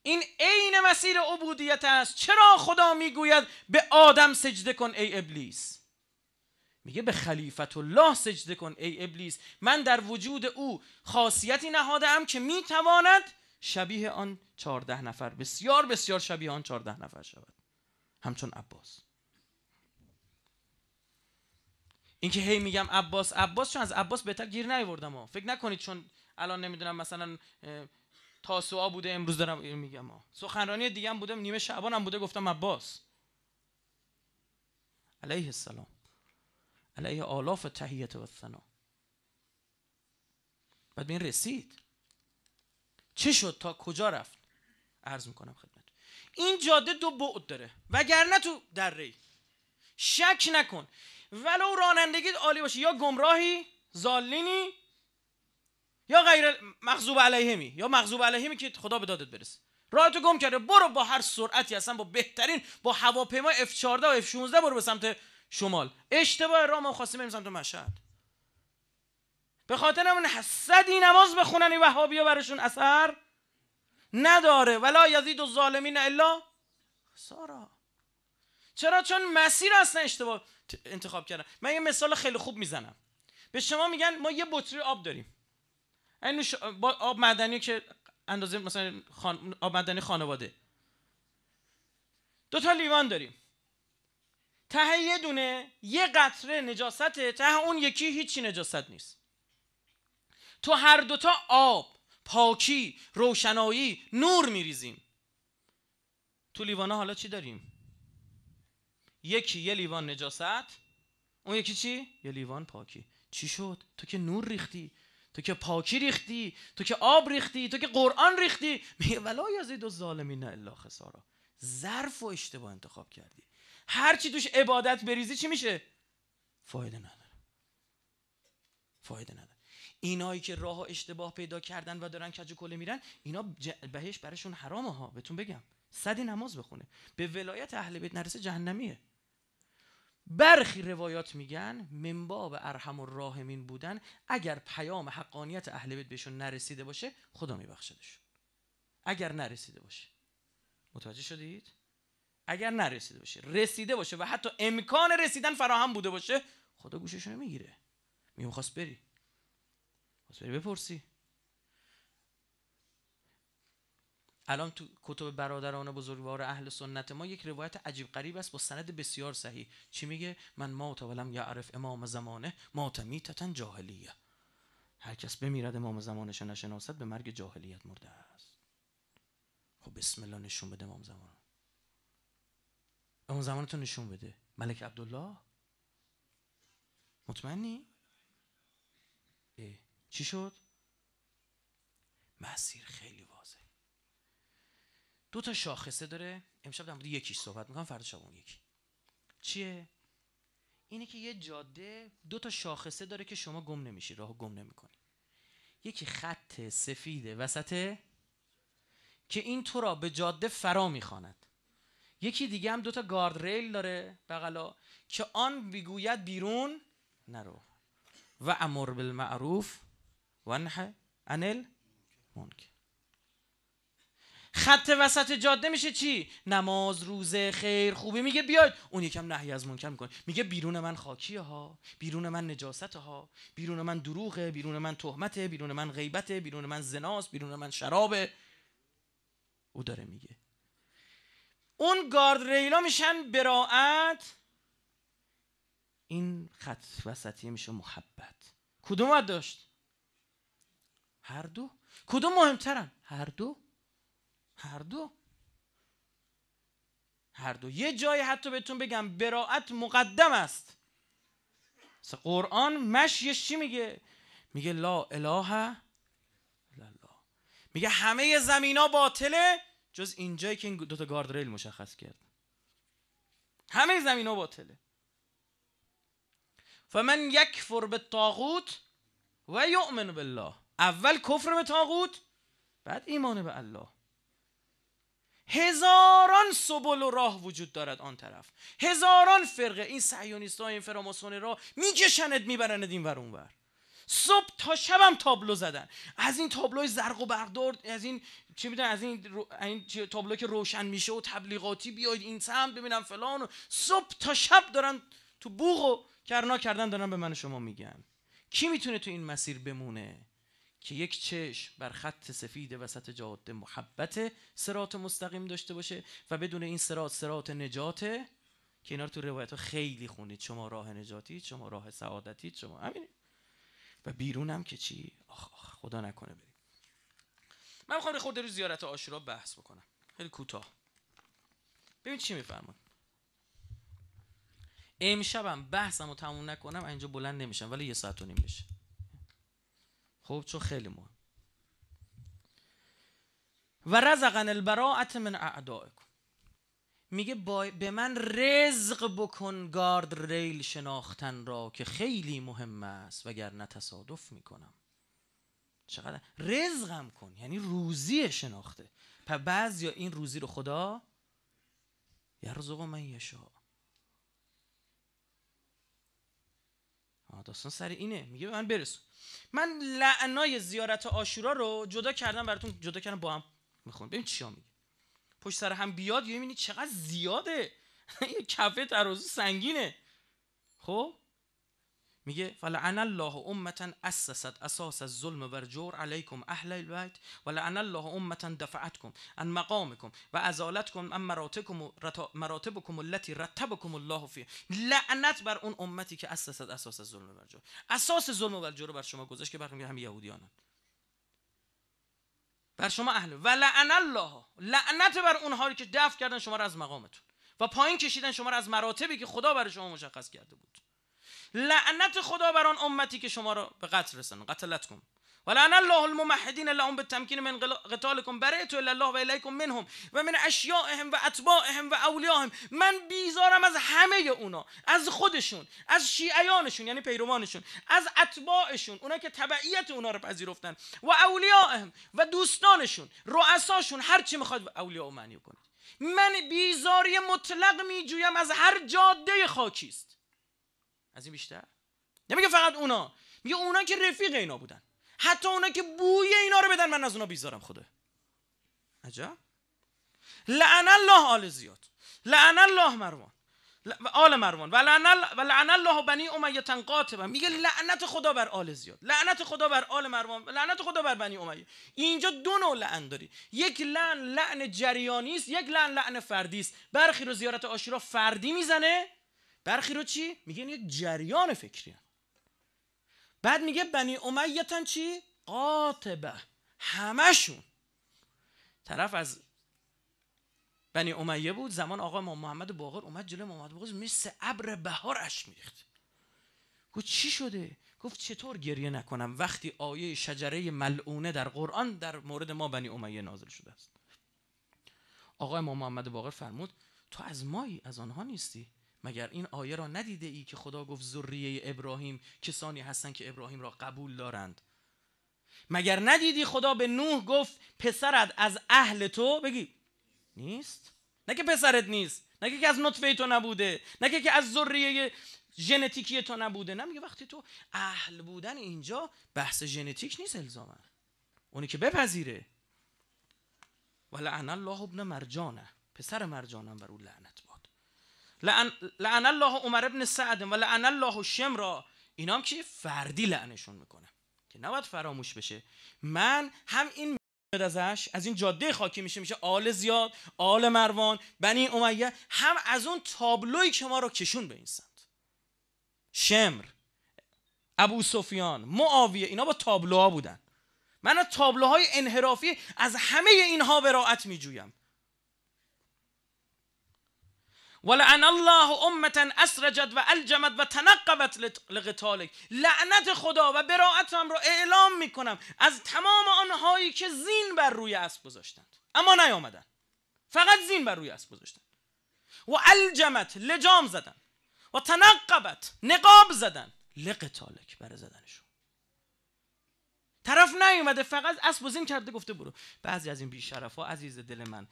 این عین مسیر عبودیت است چرا خدا میگوید به آدم سجده کن ای ابلیس میگه به خلیفت الله سجده کن ای ابلیس من در وجود او خاصیتی نهاده نهادم که میتواند شبیه آن چهارده نفر بسیار بسیار شبیه آن چهارده نفر شود همچون عباس اینکه هی میگم عباس عباس چون از عباس بهتر گیر نیوردم ها فکر نکنید چون الان نمیدونم مثلا تاسوعا بوده امروز دارم میگم ها سخنرانی دیگه هم بوده نیمه شعبان هم بوده گفتم عباس علیه السلام علیه آلاف تحییت و ثنا بعد به این رسید چه شد تا کجا رفت عرض میکنم خدمت این جاده دو بعد داره وگرنه تو در ری شک نکن ولو رانندگیت عالی باشه یا گمراهی زالینی یا غیر مغضوب علیهمی یا مغزوب علیهمی که خدا به دادت برسه تو گم کرده برو با هر سرعتی اصلا با بهترین با هواپیما F14 و F16 برو به سمت شمال اشتباه را ما خواستیم بریم سمت مشهد به خاطر اون حسدی نماز بخونن این وهابیا برشون اثر نداره ولا یزید و الا سارا. چرا چون مسیر اصلا اشتباه انتخاب کردن من یه مثال خیلی خوب میزنم به شما میگن ما یه بطری آب داریم اینو آب معدنی که اندازه مثلا آب معدنی خانواده دو تا لیوان داریم ته یه دونه یه قطره نجاسته ته اون یکی هیچی نجاست نیست تو هر دوتا آب پاکی روشنایی نور میریزیم تو لیوانا حالا چی داریم یکی یه لیوان نجاست اون یکی چی یه لیوان پاکی چی شد تو که نور ریختی تو که پاکی ریختی تو که آب ریختی تو که قرآن ریختی میگه ولا یزید الظالمین الا خسارا ظرف و اشتباه انتخاب کردی هر چی توش عبادت بریزی چی میشه فایده نداره فایده نداره اینایی که راه اشتباه پیدا کردن و دارن کج کله میرن اینا بهش برشون حرامه ها بهتون بگم صدی نماز بخونه به ولایت اهل بیت نرسه جهنمیه برخی روایات میگن منباب ارحم و راهمین بودن اگر پیام حقانیت اهل بیت بهشون نرسیده باشه خدا میبخشدش اگر نرسیده باشه متوجه شدید اگر نرسیده باشه رسیده باشه و حتی امکان رسیدن فراهم بوده باشه خدا گوشش رو میگیره میگه میخواست بری میخواست بری بپرسی الان تو کتب برادران بزرگوار اهل سنت ما یک روایت عجیب غریب است با سند بسیار صحیح چی میگه من ما ولم یعرف امام زمانه ما تمیتتن جاهلیه هر کس بمیرد امام زمانش نشناسد به مرگ جاهلیت مرده است خب بسم الله نشون بده امام زمان و اون تو نشون بده ملک عبدالله مطمئنی؟ اه. چی شد؟ مسیر خیلی واضح دو تا شاخصه داره امشب در مورد یکیش صحبت میکنم فردا شب اون یکی چیه اینه که یه جاده دو تا شاخصه داره که شما گم نمیشی راهو گم نمیکنی یکی خط سفید وسطه که این تو را به جاده فرا میخواند یکی دیگه هم دوتا گارد ریل داره بغلا که آن بگوید بیرون نرو و امر بالمعروف و نه انل خط وسط جاده میشه چی نماز روزه خیر خوبی میگه بیاید اون یکم نهی از منکر میکنه میگه بیرون من خاکیه ها بیرون من نجاست ها بیرون من دروغه بیرون من تهمته بیرون من غیبته بیرون من زناست بیرون من شرابه او داره میگه اون گارد ریلا میشن براعت این خط وسطی میشه محبت کدوم داشت هر دو کدوم مهمترن هر دو هر دو هر دو یه جایی حتی بهتون بگم براعت مقدم است قرآن مشیش چی میگه میگه لا اله الله میگه همه ها باطله جز اینجایی که این دوتا ریل مشخص کرد همه زمین ها باطله فمن یکفر به تاغوت و یؤمن بالله اول کفر به تاغوت بعد ایمان به الله هزاران سبل و راه وجود دارد آن طرف هزاران فرقه این سعیونیست ها این فراماسونه را میکشند میبرند این ور صبح تا شبم تابلو زدن از این تابلوی زرق و بردار از این چی میدونم از این, این تابلو که روشن میشه و تبلیغاتی بیاید این سمت ببینم فلان و صبح تا شب دارن تو بوغ و کرنا کردن دارن به من شما میگن کی میتونه تو این مسیر بمونه که یک چشم بر خط سفید وسط جاده محبت سرات مستقیم داشته باشه و بدون این سرات سرات نجاته که اینا رو تو روایت ها خیلی خونید شما راه نجاتی شما راه سعادتی شما و بیرونم که چی آخ, آخ خدا نکنه بریم من میخوام خورده روی زیارت آشورا بحث بکنم خیلی کوتاه ببین چی میفرمون امشبم بحثم رو تموم نکنم اینجا بلند نمیشم ولی یه ساعت و نیم بشه خب چون خیلی مهم و رزقن البراعت من اعدائکم میگه به من رزق بکن گارد ریل شناختن را که خیلی مهم است وگرنه تصادف میکنم چقدر رزقم کن یعنی روزی شناخته پس بعضی یا این روزی رو خدا یرزق من یشا داستان سر اینه میگه به من برسون من لعنای زیارت آشورا رو جدا کردم براتون جدا کردم با هم میخونم ببین چیا میگه پشت سر هم بیاد یا میبینی چقدر زیاده یه کفه ترازو سنگینه خب میگه فلعن الله امتا اسست اساس الظلم و جور علیکم اهل البیت ولعن الله امتا دفعتکم عن مقامکم و ازالتکم عن مراتبکم مراتبکم التی رتبکم الله فی لعنت بر اون امتی که اسست اساس الظلم و جور اساس ظلم و جور بر شما گذاشت که بر هم یهودیانن بر شما اهل و لعن الله لعنت بر اونهایی که دفع کردن شما را از مقامتون و پایین کشیدن شما را از مراتبی که خدا برای شما مشخص کرده بود لعنت خدا بر آن امتی که شما را به قتل رساند قتلت کن ولعن الله الممحدین لهم بالتمكين من قتالكم برئتوا الا الله واليكم منهم و من اشیائهم و اتباعهم و اولیاهم من بیزارم از همه اونا از خودشون از شیعیانشون یعنی پیروانشون از اتباعشون اونا که تبعیت اونا رو پذیرفتن و اولیاهم و دوستانشون رؤساشون هر چی میخواد اولیا معنی کنید من بیزاری مطلق میجویم از هر جاده خاکی است از این بیشتر نمیگه فقط اونا میگه اونا که رفیق اینا بودن حتی اونا که بوی اینا رو بدن من از اونا بیزارم خدا عجب لعن الله آل زیاد لعن الله مروان آل مروان و لعن الله بنی امیه قاتبه میگه لعنت خدا بر آل زیاد لعنت خدا بر آل مروان لعنت خدا بر بنی امیه اینجا دو نوع لعن داری یک لعن لعن جریانی است یک لعن لعن فردی است برخی رو زیارت آشورا فردی میزنه برخی رو چی میگن یک جریان فکریه بعد میگه بنی امیتن چی؟ قاطبه همشون طرف از بنی امیه بود زمان آقا ما محمد باقر اومد جلو محمد باقر مثل ابر بهار اش میریخت گفت چی شده گفت چطور گریه نکنم وقتی آیه شجره ملعونه در قرآن در مورد ما بنی امیه نازل شده است آقا ما محمد باقر فرمود تو از مایی از آنها نیستی مگر این آیه را ندیده ای که خدا گفت ذریه ابراهیم کسانی هستند که ابراهیم را قبول دارند مگر ندیدی خدا به نوح گفت پسرت از اهل تو بگی نیست نه که پسرت نیست نه که از نطفه تو نبوده نه که از ذریه ژنتیکی تو نبوده نه میگه وقتی تو اهل بودن اینجا بحث ژنتیک نیست الزاما اونی که بپذیره انا الله ابن مرجانه پسر مرجانم بر او لعنت لعن, الله عمر ابن سعد و لعن الله شم را اینا هم که فردی لعنشون میکنه که نباید فراموش بشه من هم این میاد ازش از این جاده خاکی میشه میشه آل زیاد آل مروان بنی امیه هم از اون تابلوی که ما رو کشون به این سمت شمر ابو سفیان معاویه اینا با تابلوها بودن من از تابلوهای انحرافی از همه اینها براعت میجویم ولعن الله امتا اسرجت و الجمت و تنقبت لقتالک لعنت خدا و براعتم رو اعلام میکنم از تمام آنهایی که زین بر روی اسب گذاشتند اما نیامدن فقط زین بر روی اسب گذاشتند و الجمت لجام زدن و تنقبت نقاب زدن لقتالک برای زدنشون طرف نیومده فقط اسب و زین کرده گفته برو بعضی از این بیشرف ها عزیز دل من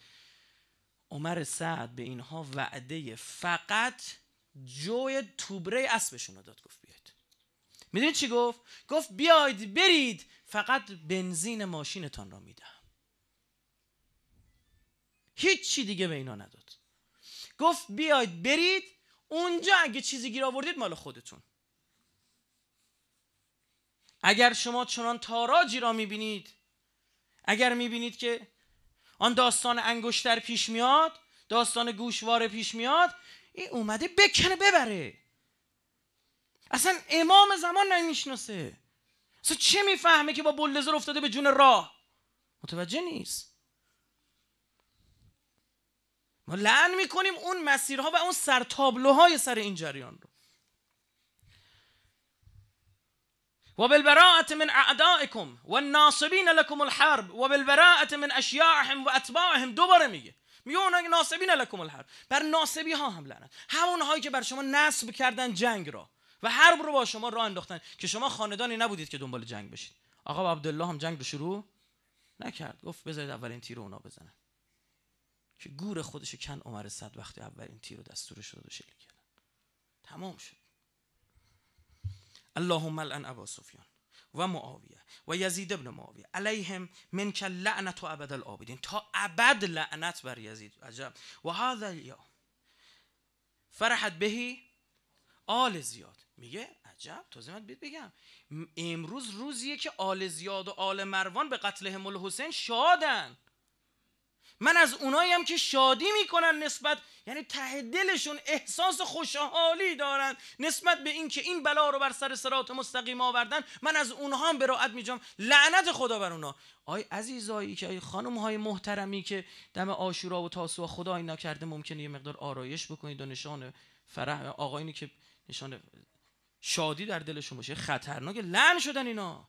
عمر سعد به اینها وعده فقط جوی توبره اسبشون رو داد گفت بیاید میدونید چی گفت گفت بیاید برید فقط بنزین ماشینتان را میدم هیچی دیگه به اینا نداد گفت بیاید برید اونجا اگه چیزی گیر آوردید مال خودتون اگر شما چنان تاراجی را میبینید اگر میبینید که آن داستان انگشتر پیش میاد داستان گوشواره پیش میاد این اومده بکنه ببره اصلا امام زمان نمیشناسه اصلا چه میفهمه که با بلدزر افتاده به جون راه متوجه نیست ما لعن میکنیم اون مسیرها و اون سرتابلوهای سر این جریان رو وبالبراءة من أعدائكم والناصبين لكم الحرب وبالبراءة من أشياعهم و اتباعهم دوباره میگه میگه اونا ناصبین لکم الحرب بر ناصبی ها هم لعنت هایی که بر شما نصب کردن جنگ را و حرب رو با شما راه انداختن که شما خاندانی نبودید که دنبال جنگ بشید آقا عبدالله هم جنگ رو شروع نکرد گفت بذارید اولین تیر رو اونا بزنن که گور خودش کن عمر صد وقتی اولین تیر رو دستور شده شلیک کردن تمام شد اللهم لعن ابا سفیان و معاویه و یزید ابن معاویه علیهم من کل لعنت و ابد العابدین تا ابد لعنت بر یزید عجب و هذا فرحت بهی آل زیاد میگه عجب تو زمت بگم امروز روزیه که آل زیاد و آل مروان به قتل همول حسین شادن من از اونایی هم که شادی میکنن نسبت یعنی ته دلشون احساس خوشحالی دارن نسبت به اینکه این بلا رو بر سر سرات مستقیم آوردن من از اونها هم براعت میجام لعنت خدا بر اونها آی عزیزایی که آی خانم های محترمی که دم آشورا و خدا اینا کرده ممکنه یه مقدار آرایش بکنید و نشان فرح آقایینی که نشان شادی در دلشون باشه خطرناک لعن شدن اینا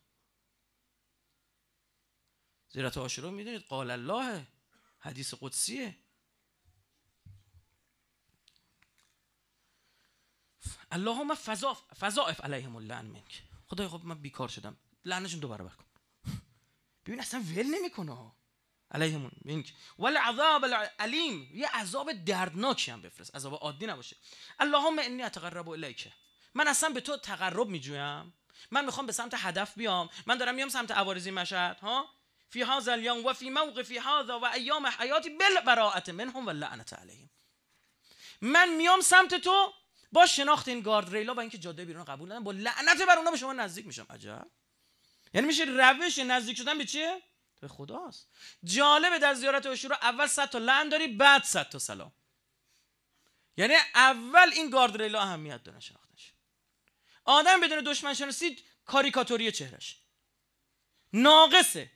زیرت آشورا میدونید قال الله حدیث قدسیه اللهم فضاف فضائف علیهم اللعن منک خدای خب من بیکار شدم لعنشون دو برابر کن ببین اصلا ول نمیکنه علیهم منک ول عذاب العلیم یه عذاب دردناکی هم بفرست عذاب عادی نباشه اللهم انی اتقرب الیک من اصلا به تو تقرب میجویم من میخوام به سمت هدف بیام من دارم میام سمت عوارضی مشهد ها فی هذا الیوم و فی فی هذا و ایام حیاتی بل براعت منهم و لعنت علیهم من میام سمت تو با شناخت این گارد ریلا اینکه جاده بیرون قبول ندارم با لعنت بر اونا به شما نزدیک میشم عجب یعنی میشه روش نزدیک شدن به چیه به خداست جالبه در زیارت عاشورا اول 100 تا لعن داری بعد صد تا سلام یعنی اول این گارد ریلا اهمیت داره شناختش آدم بدون دشمن شناسی کاریکاتوری چهرش ناقصه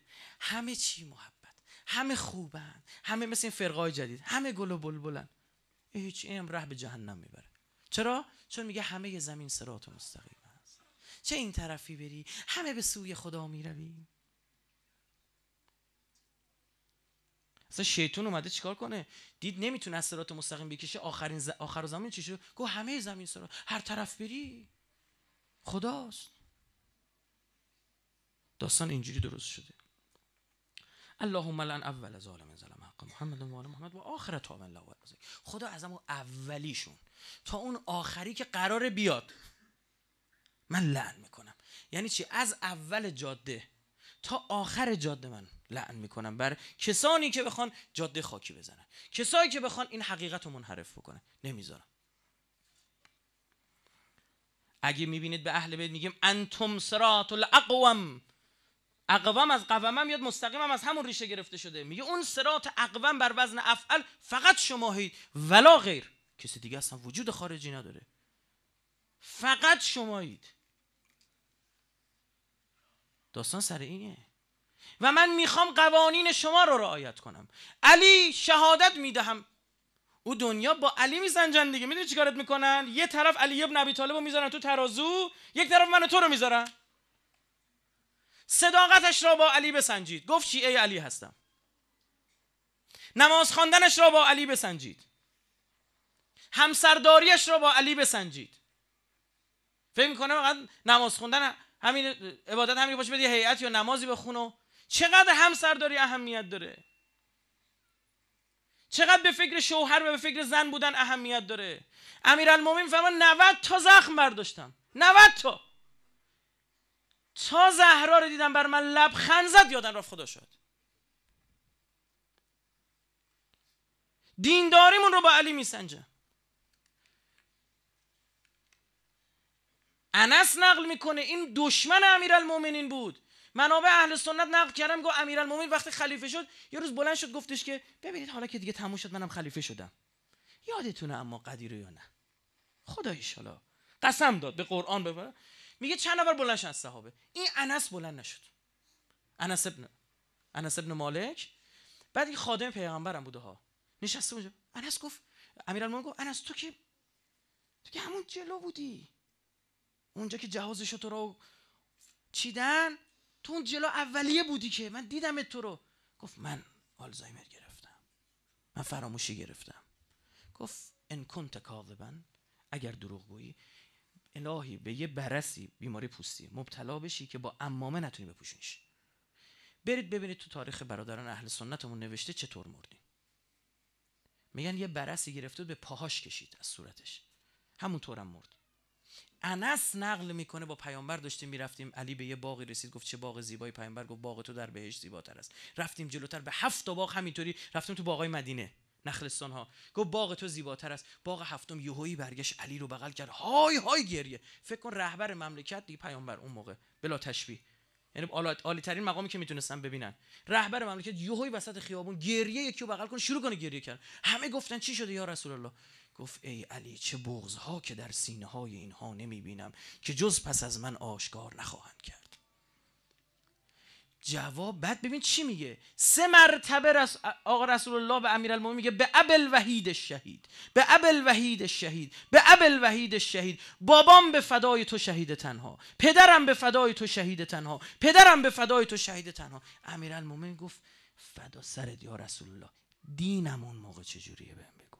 همه چی محبت همه خوبن همه مثل این فرقای جدید همه گل و بلبلن هیچ این ره به جهنم میبره چرا چون میگه همه زمین سرات مستقیم است چه این طرفی بری همه به سوی خدا میروی اصلا شیطان اومده چیکار کنه دید نمیتونه از سرات مستقیم بکشه آخرین ز... آخر زمین چی شد گفت همه زمین سرات هر طرف بری خداست داستان اینجوری درست شده اللهم لن اول ظالم ظلم حق محمد و آل محمد و آخر تا من خدا ازم اولیشون تا اون آخری که قرار بیاد من لعن میکنم یعنی چی از اول جاده تا آخر جاده من لعن میکنم بر کسانی که بخوان جاده خاکی بزنن کسایی که بخوان این حقیقت رو منحرف بکنن نمیذارم اگه میبینید به اهل بیت میگیم انتم صراط الاقوم اقوام از قوامم یاد هم از همون ریشه گرفته شده میگه اون سرات اقوام بر وزن افعل فقط هید ولا غیر کسی دیگه اصلا وجود خارجی نداره فقط هید. داستان سر اینه و من میخوام قوانین شما رو رعایت کنم علی شهادت میدهم او دنیا با علی میسنجن دیگه میدونی چیکارت میکنن یه طرف علی ابن ابی طالب رو میذارن تو ترازو یک طرف من تو رو میذارن صداقتش را با علی بسنجید گفت شیعه علی هستم نماز خواندنش را با علی بسنجید همسرداریش را با علی بسنجید فکر میکنه فقط نماز خوندن همین عبادت همین باشه بده هیئت یا نمازی بخون و چقدر همسرداری اهمیت داره چقدر به فکر شوهر و به فکر زن بودن اهمیت داره امیرالمومنین فرمان 90 تا زخم برداشتم 90 تا تا زهرا رو دیدم بر من لب زد یادم رفت خدا شد دینداریمون رو با علی میسنجه انس نقل میکنه این دشمن امیرالمومنین بود منابع اهل سنت نقل کردم گفت امیرالمومنین وقتی خلیفه شد یه روز بلند شد گفتش که ببینید حالا که دیگه تموم شد منم خلیفه شدم یادتونه اما قدیر یا نه خدایش حالا قسم داد به قرآن ببره میگه چند نفر بلند از صحابه این انس بلند نشد انس ابن انس ابن مالک بعد این خادم پیغمبرم بوده ها نشسته اونجا انس گفت امیرالمومنین گفت انس تو که تو که همون جلو بودی اونجا که جهازش تو رو چیدن تو اون جلو اولیه بودی که من دیدم تو رو گفت من آلزایمر گرفتم من فراموشی گرفتم گفت ان کنت کاذبا اگر دروغ گویی الهی به یه برسی بیماری پوستی مبتلا بشی که با امامه نتونی بپوشونیش برید ببینید تو تاریخ برادران اهل سنتمون نوشته چطور مردیم میگن یه برسی گرفته به پاهاش کشید از صورتش همونطورم مرد انس نقل میکنه با پیامبر داشتیم میرفتیم علی به یه باقی رسید گفت چه باغ زیبایی پیامبر گفت باغ تو در بهشت زیباتر است رفتیم جلوتر به هفت باغ همینطوری رفتیم تو باغای مدینه نخلستان ها گفت باغ تو زیباتر است باغ هفتم یهویی برگشت علی رو بغل کرد های های گریه فکر کن رهبر مملکت دیگه پیامبر اون موقع بلا تشبیه یعنی عالی ترین مقامی که میتونستن ببینن رهبر مملکت یهویی وسط خیابون گریه یکی رو بغل کن شروع کنه گریه کرد همه گفتن چی شده یا رسول الله گفت ای علی چه بغزها که در سینه های اینها نمیبینم که جز پس از من آشکار نخواهند کرد جواب بعد ببین چی میگه سه مرتبه آقا رسول الله به امیرالمومنین میگه به ابل وحید شهید به ابل وحید شهید به ابل وحید شهید بابام به فدای تو شهید تنها پدرم به فدای تو شهید تنها پدرم به فدای تو شهید تنها امیرالمومنین گفت فدا سرت یا رسول الله دینم اون موقع چجوریه بهم بگو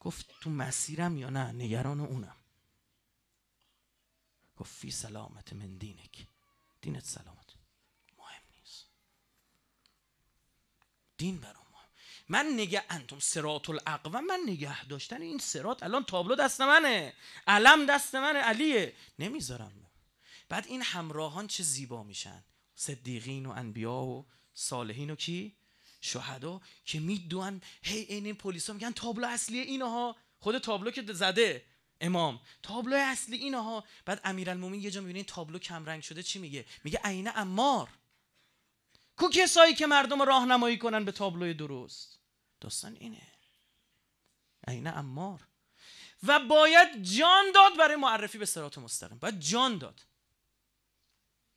گفت تو مسیرم یا نه نگران اونم گفت فی سلامت من دینک دینت سلامت مهم نیست دین برام مهم من نگه انتم سرات الاقوه من نگه داشتن این سرات الان تابلو دست منه علم دست منه علیه نمیذارم بعد این همراهان چه زیبا میشن صدیقین و انبیا و صالحین و کی شهدا که میدونن هی این, این پلیسا میگن تابلو اصلی اینها خود تابلو که زده امام تابلو اصلی اینها بعد امیرالمومنین یه جا این تابلو کمرنگ شده چی میگه میگه عینه امار کو کسایی که مردم راهنمایی کنن به تابلوی درست داستان اینه عینه امار و باید جان داد برای معرفی به سرات مستقیم باید جان داد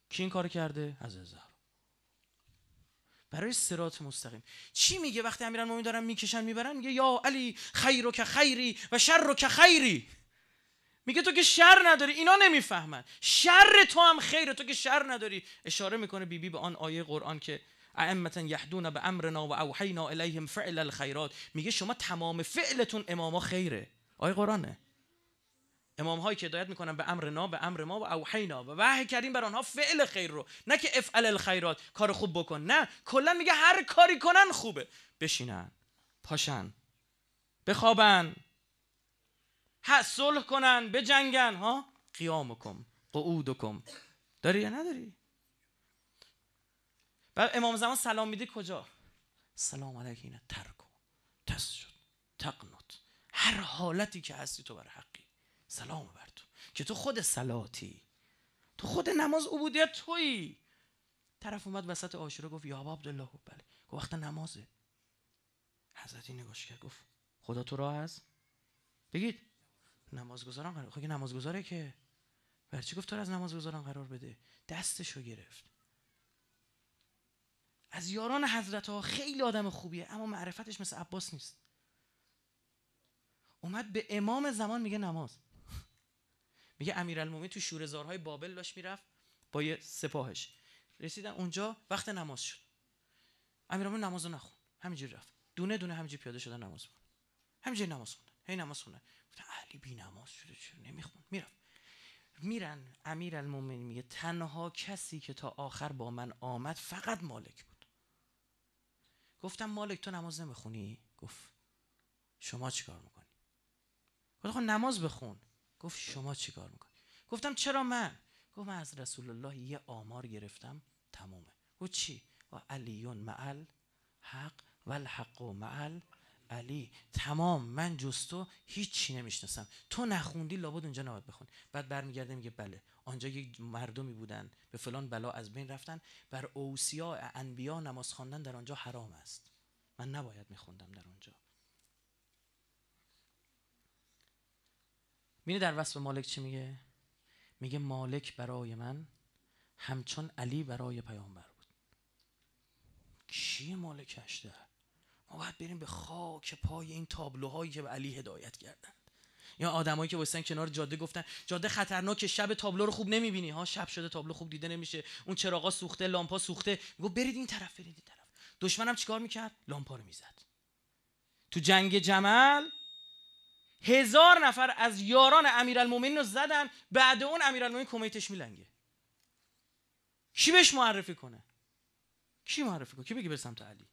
کی این کار کرده؟ از زهرا برای سرات مستقیم چی میگه وقتی امیران دارن میکشن میبرن میگه یا علی خیر و که خیری و شر و که خیری میگه تو که شر نداری اینا نمیفهمن شر تو هم خیره تو که شر نداری اشاره میکنه بیبی بی به آن آیه قرآن که ائمه یهدون به امرنا و اوحینا الیهم فعل الخیرات میگه شما تمام فعلتون اماما خیره آیه قرآنه امام هایی که هدایت میکنن به امرنا به امر ما و اوحینا و وحی کردیم بر آنها فعل خیر رو نه که افعل الخیرات کار خوب بکن نه کلا میگه هر کاری کنن خوبه بشینن پاشن بخوابن صلح کنن بجنگن ها قیام کن قعود کن داری یا نداری و امام زمان سلام میده کجا سلام علیک اینه ترکو تسجد تقنط هر حالتی که هستی تو بر حقی سلام بر تو که تو خود سلاتی تو خود نماز عبودیت تویی طرف اومد وسط آشورا گفت یا عبدالله بله گفت وقت نمازه حضرتی نگاش کرد گفت خدا تو راه هست بگید نمازگزاران قرار خب نمازگزاره که برچی چی گفت تو از نمازگزاران قرار بده دستشو گرفت از یاران حضرت ها خیلی آدم خوبیه اما معرفتش مثل عباس نیست اومد به امام زمان میگه نماز میگه امیرالمومنین تو شورزارهای بابل داشت میرفت با یه سپاهش رسیدن اونجا وقت نماز شد امیرالمومنین نماز رو نخون همینجوری رفت دونه دونه همینجوری پیاده شدن نماز خوند همینجوری نماز خوند هی نماز علی بی نماز شده چرا نمیخون میرفت میرن امیر المومن میگه تنها کسی که تا آخر با من آمد فقط مالک بود گفتم مالک تو نماز نمیخونی؟ گفت شما چیکار میکنی؟ گفت خب نماز بخون گفت شما چیکار میکنی؟ گفتم چرا من؟ گفت من از رسول الله یه آمار گرفتم تمومه گفت چی؟ و علیون معل حق و الحق و معل علی تمام من جز تو هیچی نمیشناسم تو نخوندی لابد اونجا نباید بخون بعد برمیگرده میگه بله آنجا یک مردمی بودن به فلان بلا از بین رفتن بر اوسیا انبیا نماز خواندن در آنجا حرام است من نباید میخوندم در آنجا بینی در وصف مالک چی میگه میگه مالک برای من همچون علی برای پیامبر بود کی مالک اشتر ما باید بریم به خاک پای این تابلوهایی که به علی هدایت کردن یا آدمایی که واسن کنار جاده گفتن جاده خطرناکه شب تابلو رو خوب نمیبینی ها شب شده تابلو خوب دیده نمیشه اون چراغا سوخته لامپا سوخته میگو برید این طرف برید این طرف دشمنم چیکار میکرد لامپا رو میزد تو جنگ جمل هزار نفر از یاران امیرالمومنین رو زدن بعد اون امیرالمومنین کمیتش میلنگه کی بهش معرفی کنه کی معرفی کنه کی بگه به سمت علی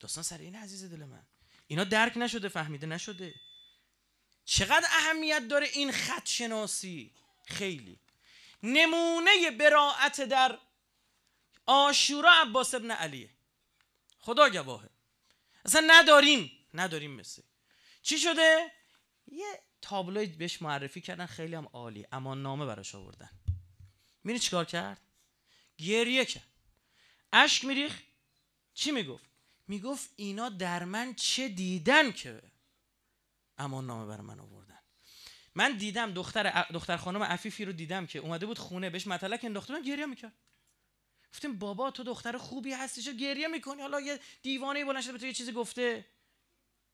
داستان سر این عزیز دل من اینا درک نشده فهمیده نشده چقدر اهمیت داره این خط شناسی خیلی نمونه براعت در آشورا عباس ابن علیه خدا گواهه اصلا نداریم نداریم مثل چی شده یه تابلوی بهش معرفی کردن خیلی هم عالی اما نامه براش آوردن میری چیکار کرد گریه کرد اشک میریخ چی میگفت میگفت اینا در من چه دیدن که اما نامه بر من آوردن من دیدم دختر دختر خانم عفیفی رو دیدم که اومده بود خونه بهش مطلق انداخته من گریه میکرد گفتیم بابا تو دختر خوبی هستی گریه میکنی حالا یه دیوانه بلند شده به تو یه چیزی گفته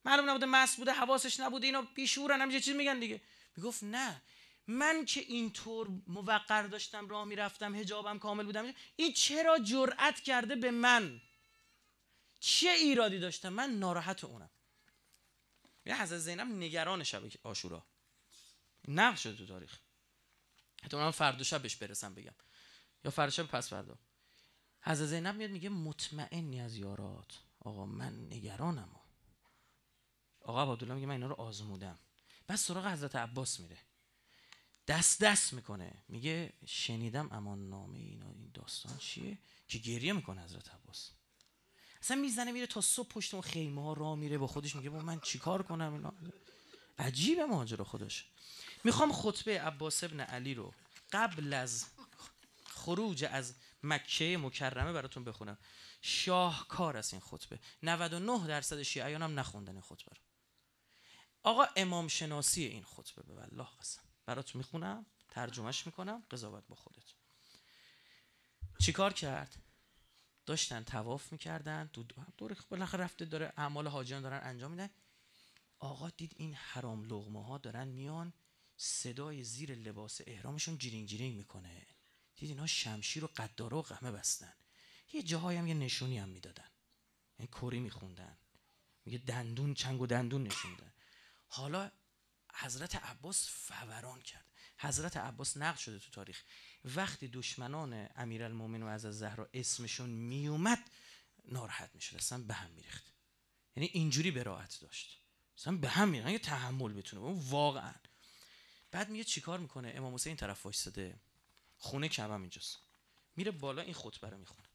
معلوم نبوده مست بوده حواسش نبوده اینا بیشورن هم چیز میگن دیگه میگفت نه من که اینطور موقر داشتم راه میرفتم حجابم کامل بودم این چرا جرأت کرده به من چه ایرادی داشته من ناراحت اونم یه حضرت زینب نگران شب آشورا نقش شده تو تاریخ حتی اونم فردا شب برسم بگم یا فردا شب پس فردا حضرت زینب میاد میگه مطمئنی از یارات آقا من نگرانم آقا عبدالله میگه من اینا رو آزمودم بعد سراغ حضرت عباس میره دست دست میکنه میگه شنیدم اما نامه اینا این داستان چیه که گریه میکنه حضرت عباس اصلا میزنه میره تا صبح پشت اون خیمه ها را میره با خودش میگه با من چیکار کنم اینا عجیب ماجرا خودش میخوام خطبه عباس ابن علی رو قبل از خروج از مکه مکرمه براتون بخونم شاهکار است این خطبه 99 درصد شیعیان هم نخوندن این خطبه رو آقا امام شناسی این خطبه به والله قسم براتون میخونم ترجمهش میکنم قضاوت با خودت چیکار کرد داشتن تواف میکردن تو دور بالاخره رفته داره اعمال حاجیان دارن انجام میدن آقا دید این حرام لغمه ها دارن میان صدای زیر لباس احرامشون جیرینگ جیرینگ میکنه دید اینا شمشیر و قداره و قمه بستن یه جاهایی هم یه نشونی هم میدادن این یعنی کری میخوندن میگه دندون چنگ و دندون نشون حالا حضرت عباس فوران کرد حضرت عباس نقل شده تو تاریخ وقتی دشمنان المومن و از زهرا اسمشون میومد ناراحت میشد اصلا به هم میریخت یعنی اینجوری براحت داشت اصلا به هم میریخت یه یعنی تحمل بتونه اون واقعا بعد میگه چیکار میکنه امام حسین این طرف وایساده خونه کعبم اینجاست میره بالا این خطبه رو میخونه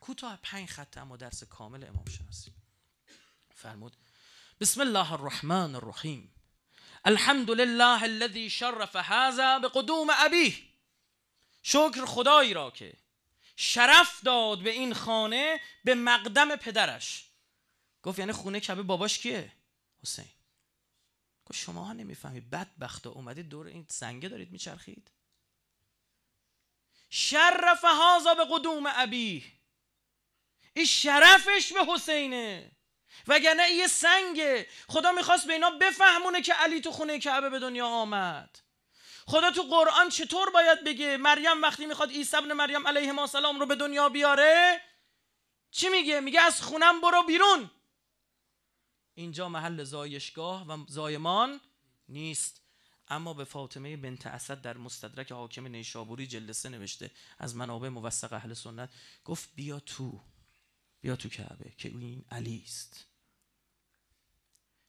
کوتاه پنج خط اما درس کامل امام شناسی فرمود بسم الله الرحمن الرحیم الحمد لله الذی شرف هذا بقدوم ابیه شکر خدایی را که شرف داد به این خانه به مقدم پدرش گفت یعنی خونه کعبه باباش کیه حسین گفت شما ها نمیفهمید بدبخت اومده دور این سنگه دارید میچرخید شرف هازا به قدوم ابی این شرفش به حسینه وگرنه یه سنگه خدا میخواست به اینا بفهمونه که علی تو خونه کعبه به دنیا آمد خدا تو قرآن چطور باید بگه مریم وقتی میخواد عیسی ابن مریم علیه ما سلام رو به دنیا بیاره چی میگه میگه از خونم برو بیرون اینجا محل زایشگاه و زایمان نیست اما به فاطمه بنت اسد در مستدرک حاکم نیشابوری جلسه نوشته از منابع موثق اهل سنت گفت بیا تو بیا تو کعبه که این علی است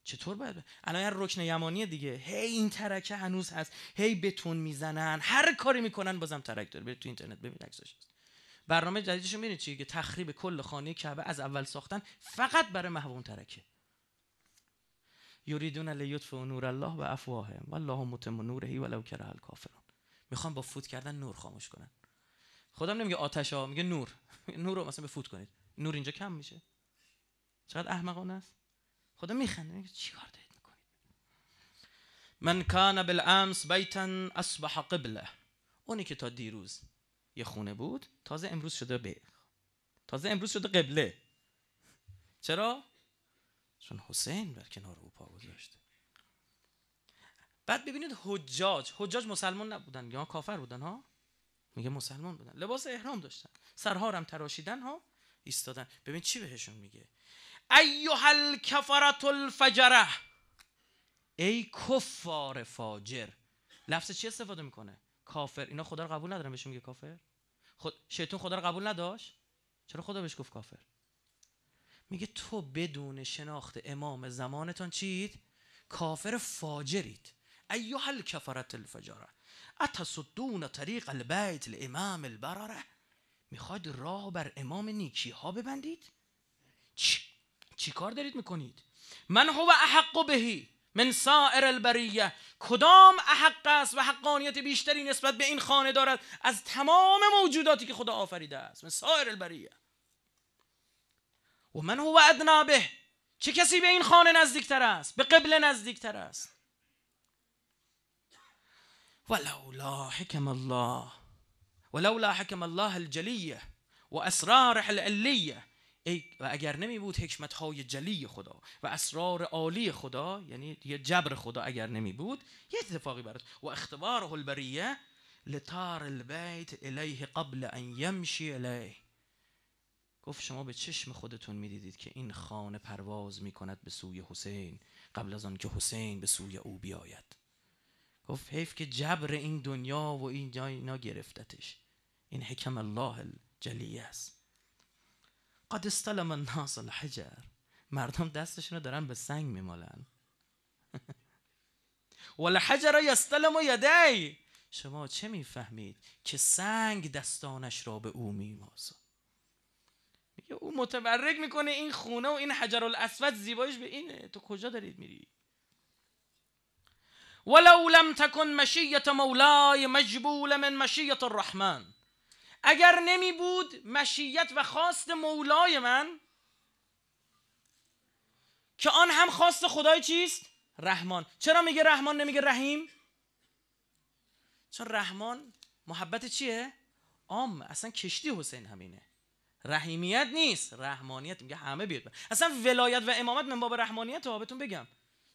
چطور باید الان یه رکن یمانی دیگه هی این ترکه هنوز هست هی بتون میزنن هر کاری میکنن بازم ترک داره برید تو اینترنت ببین عکساش هست برنامه جدیدشون میبینید چی که تخریب کل خانه کعبه از اول ساختن فقط برای محو اون ترکه یریدون و نور الله و الله والله متم نوره ولو کره الکافرون میخوان با فوت کردن نور خاموش کنن خودم نمیگه آتش ها میگه نور نور رو مثلا به فوت کنید نور اینجا کم میشه چقدر احمقانه است خدا میخنده چیکار دارید میکنید من کان بالامس بیتا اصبح قبله اونی که تا دیروز یه خونه بود تازه امروز شده به تازه امروز شده قبله چرا چون حسین بر کنار او پا گذاشت بعد ببینید حجاج حجاج مسلمان نبودن یا کافر بودن ها میگه مسلمان بودن لباس احرام داشتن سرها هم تراشیدن ها ایستادن ببین چی بهشون میگه ایها الکفرت الفجره ای کفار فاجر لفظ چی استفاده میکنه کافر اینا خدا رو قبول ندارن بهشون میگه کافر خود شیطان خدا رو قبول نداشت چرا خدا بهش گفت کافر میگه تو بدون شناخت امام زمانتان چید کافر فاجرید ایها الکفرت الفجره اتصدون طریق البیت الامام البرره میخواید راه بر امام نیکی ها ببندید چی کار دارید میکنید من هو احق بهی من سائر البریه کدام احق است و حقانیت بیشتری نسبت به این خانه دارد از تمام موجوداتی که خدا آفریده است من سائر البریه و من هو ادنا به چه کسی به این خانه نزدیکتر است به قبل نزدیکتر است ولولا حکم الله ولولا حکم الله الجلیه و اسرار العلیه ای و اگر نمی بود حکمت های جلی خدا و اسرار عالی خدا یعنی یه جبر خدا اگر نمی بود یه اتفاقی برات و اختباره البریه لتار البیت الیه قبل ان یمشی الیه گفت شما به چشم خودتون میدیدید که این خانه پرواز می کند به سوی حسین قبل از آن که حسین به سوی او بیاید گفت حیف که جبر این دنیا و این اینا گرفتتش این حکم الله جلیه است قد استلم الناس الحجر مردم دستشون رو دارن به سنگ میمالن ولحجر یستلم و یدی شما چه میفهمید که سنگ دستانش را به او میمازد میگه او متبرک میکنه این خونه و این حجر الاسود زیبایش به اینه تو کجا دارید میری ولو لم تکن مشیت مولای مجبول من مشیت الرحمن اگر نمی بود مشیت و خواست مولای من که آن هم خواست خدای چیست؟ رحمان چرا میگه رحمان نمیگه رحیم؟ چون رحمان محبت چیه؟ عام اصلا کشتی حسین همینه رحیمیت نیست رحمانیت میگه همه بیاد اصلا ولایت و امامت من باب رحمانیت رو بهتون بگم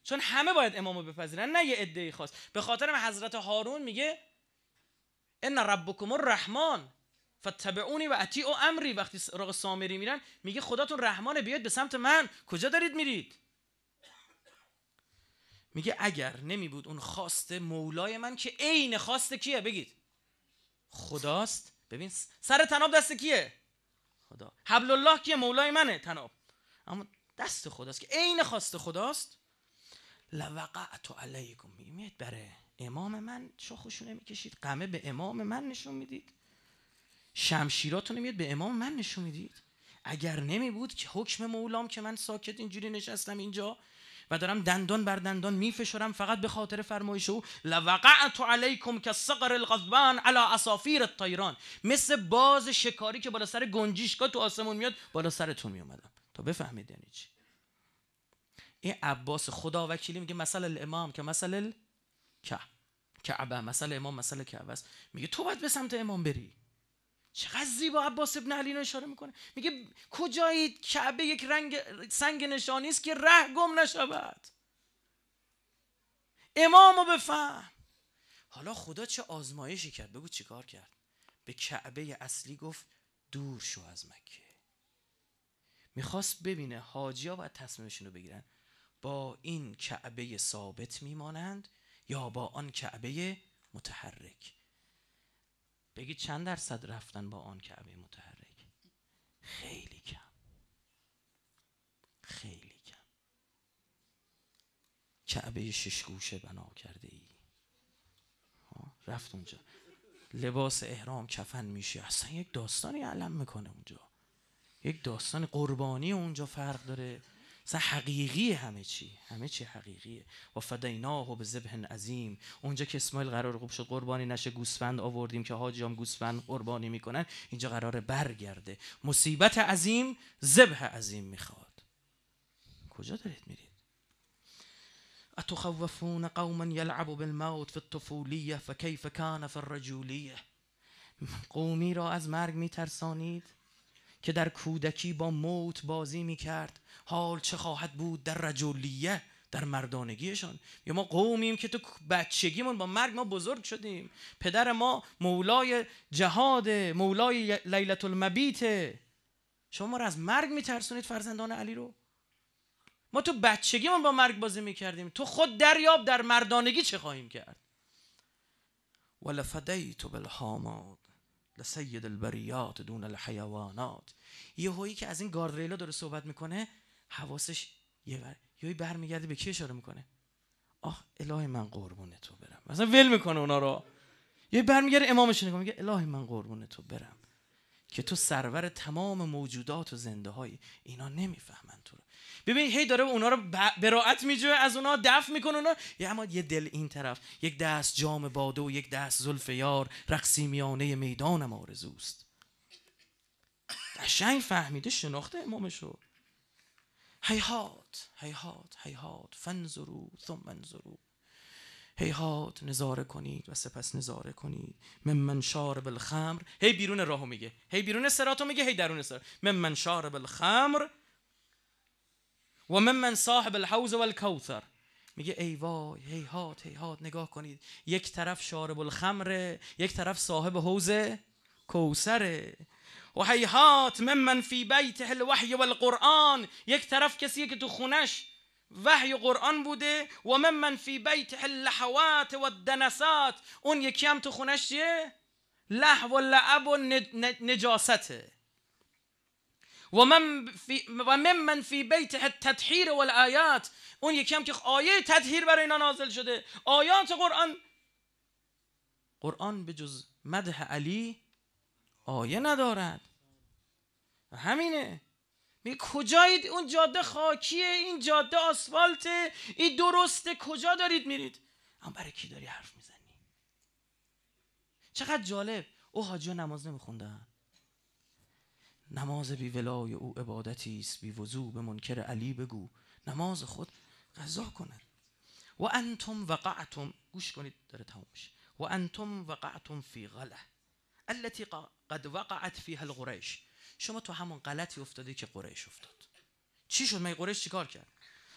چون همه باید امامو بپذیرن نه یه عده خاص به خاطر حضرت هارون میگه ان ربکم رحمان فتبعونی و اتی و امری وقتی راق سامری میرن میگه خداتون رحمان بیاد به سمت من کجا دارید میرید میگه اگر نمی بود اون خواست مولای من که عین خواست کیه بگید خداست ببین سر تناب دست کیه خدا حبل الله کیه مولای منه تناب اما دست خداست که عین خواست خداست لوقعت علیکم میمیت بره امام من چه خوشونه میکشید قمه به امام من نشون میدید شمشیراتون میاد به امام من نشون میدید اگر نمی بود که حکم مولام که من ساکت اینجوری نشستم اینجا و دارم دندان بر دندان میفشورم فقط به خاطر فرمایش او لوقعت علیکم که الغضبان علی اسافیر الطیران مثل باز شکاری که بالا سر گنجیشگاه تو آسمون میاد بالا سرتون میومدم تا بفهمید یعنی چی این عباس خدا وکیلی میگه مثل الامام که مثل ال... که کعبه مثل امام مثل کعبه است میگه تو باید به سمت امام بری چقدر زیبا عباس ابن علی اشاره میکنه میگه کجایی کعبه یک رنگ سنگ نشانی است که ره گم نشود امامو بفهم حالا خدا چه آزمایشی کرد بگو چیکار کرد به کعبه اصلی گفت دور شو از مکه میخواست ببینه حاجی ها باید تصمیمشون رو بگیرن با این کعبه ثابت میمانند یا با آن کعبه متحرک بگید چند درصد رفتن با آن کعبه متحرک خیلی کم خیلی کم کعبه شش گوشه بنا کرده ای رفت اونجا لباس احرام کفن میشه اصلا یک داستانی علم میکنه اونجا یک داستان قربانی اونجا فرق داره اصلا حقیقی همه چی همه چی حقیقیه و فدیناه به ذبح عظیم اونجا که اسماعیل قرار خوب شد قربانی نشه گوسفند آوردیم که حاجیام گوسفند قربانی میکنن اینجا قرار برگرده مصیبت عظیم ذبح عظیم میخواد کجا دارید میرید اتخوفون قوما یلعب بالموت فی الطفولیه فکیف کان فی الرجولیه قومی را از مرگ میترسانید که در کودکی با موت بازی کرد حال چه خواهد بود در رجولیه در مردانگیشان یا ما قومیم که تو بچگیمون با مرگ ما بزرگ شدیم پدر ما مولای جهاد مولای لیلت المبیته شما ما از مرگ میترسونید فرزندان علی رو ما تو بچگیمون با مرگ بازی میکردیم تو خود دریاب در مردانگی چه خواهیم کرد ولفدیت بالحامات سید البریات دون الحیوانات یه هایی که از این گاردریلا داره صحبت میکنه حواسش یه بر یهویی برمیگرده به کی اشاره میکنه آه الهی من قربون تو برم مثلا ول میکنه اونا رو یه برمیگرده امامش نگاه میگه الهی من قربون تو برم که تو سرور تمام موجودات و زنده های اینا نمیفهمن تو رو ببین هی داره اونا رو براعت میجوه از اونا دف میکنه اونا یه اما یه دل این طرف یک دست جام باده و یک دست زلف یار رقصی میانه میدانم آرزوست قشنگ فهمیده شناخته امامشو هیهات هی هیهات فنظرو ثم هی هات نظاره کنید و سپس نظاره کنید من من شارب الخمر هی بیرون راهو میگه هی بیرون سراتو میگه هی درون سر. من من شارب الخمر و ممن صاحب الحوز و الكوثر میگه ای وای هی هات هی هات نگاه کنید یک طرف شارب الخمره یک طرف صاحب حوز کوسره و هات ممن فی بیت الوحی و القرآن یک طرف کسی که تو خونش وحی قرآن بوده و ممن فی بیت اللحوات و الدنسات اون یکی هم تو خونش چیه؟ لح و لعب و نجاسته ومن فی و من من فی بیت تطهیر و اون یکی هم که آیه تطهیر برای اینا نازل شده آیات قرآن قرآن به جز مدح علی آیه ندارد همینه می کجایید اون جاده خاکیه این جاده آسفالته این درسته کجا دارید میرید اما برای کی داری حرف میزنی چقدر جالب او حاجی نماز نمیخوندن نماز بی ولای او عبادتی است بی وضو به منکر علی بگو نماز خود قضا کند و انتم وقعتم گوش کنید داره تموم میشه و انتم وقعتم فی غله التی قد وقعت فیها القریش شما تو همون غلطی افتادی که قریش افتاد چی شد می قریش چیکار کرد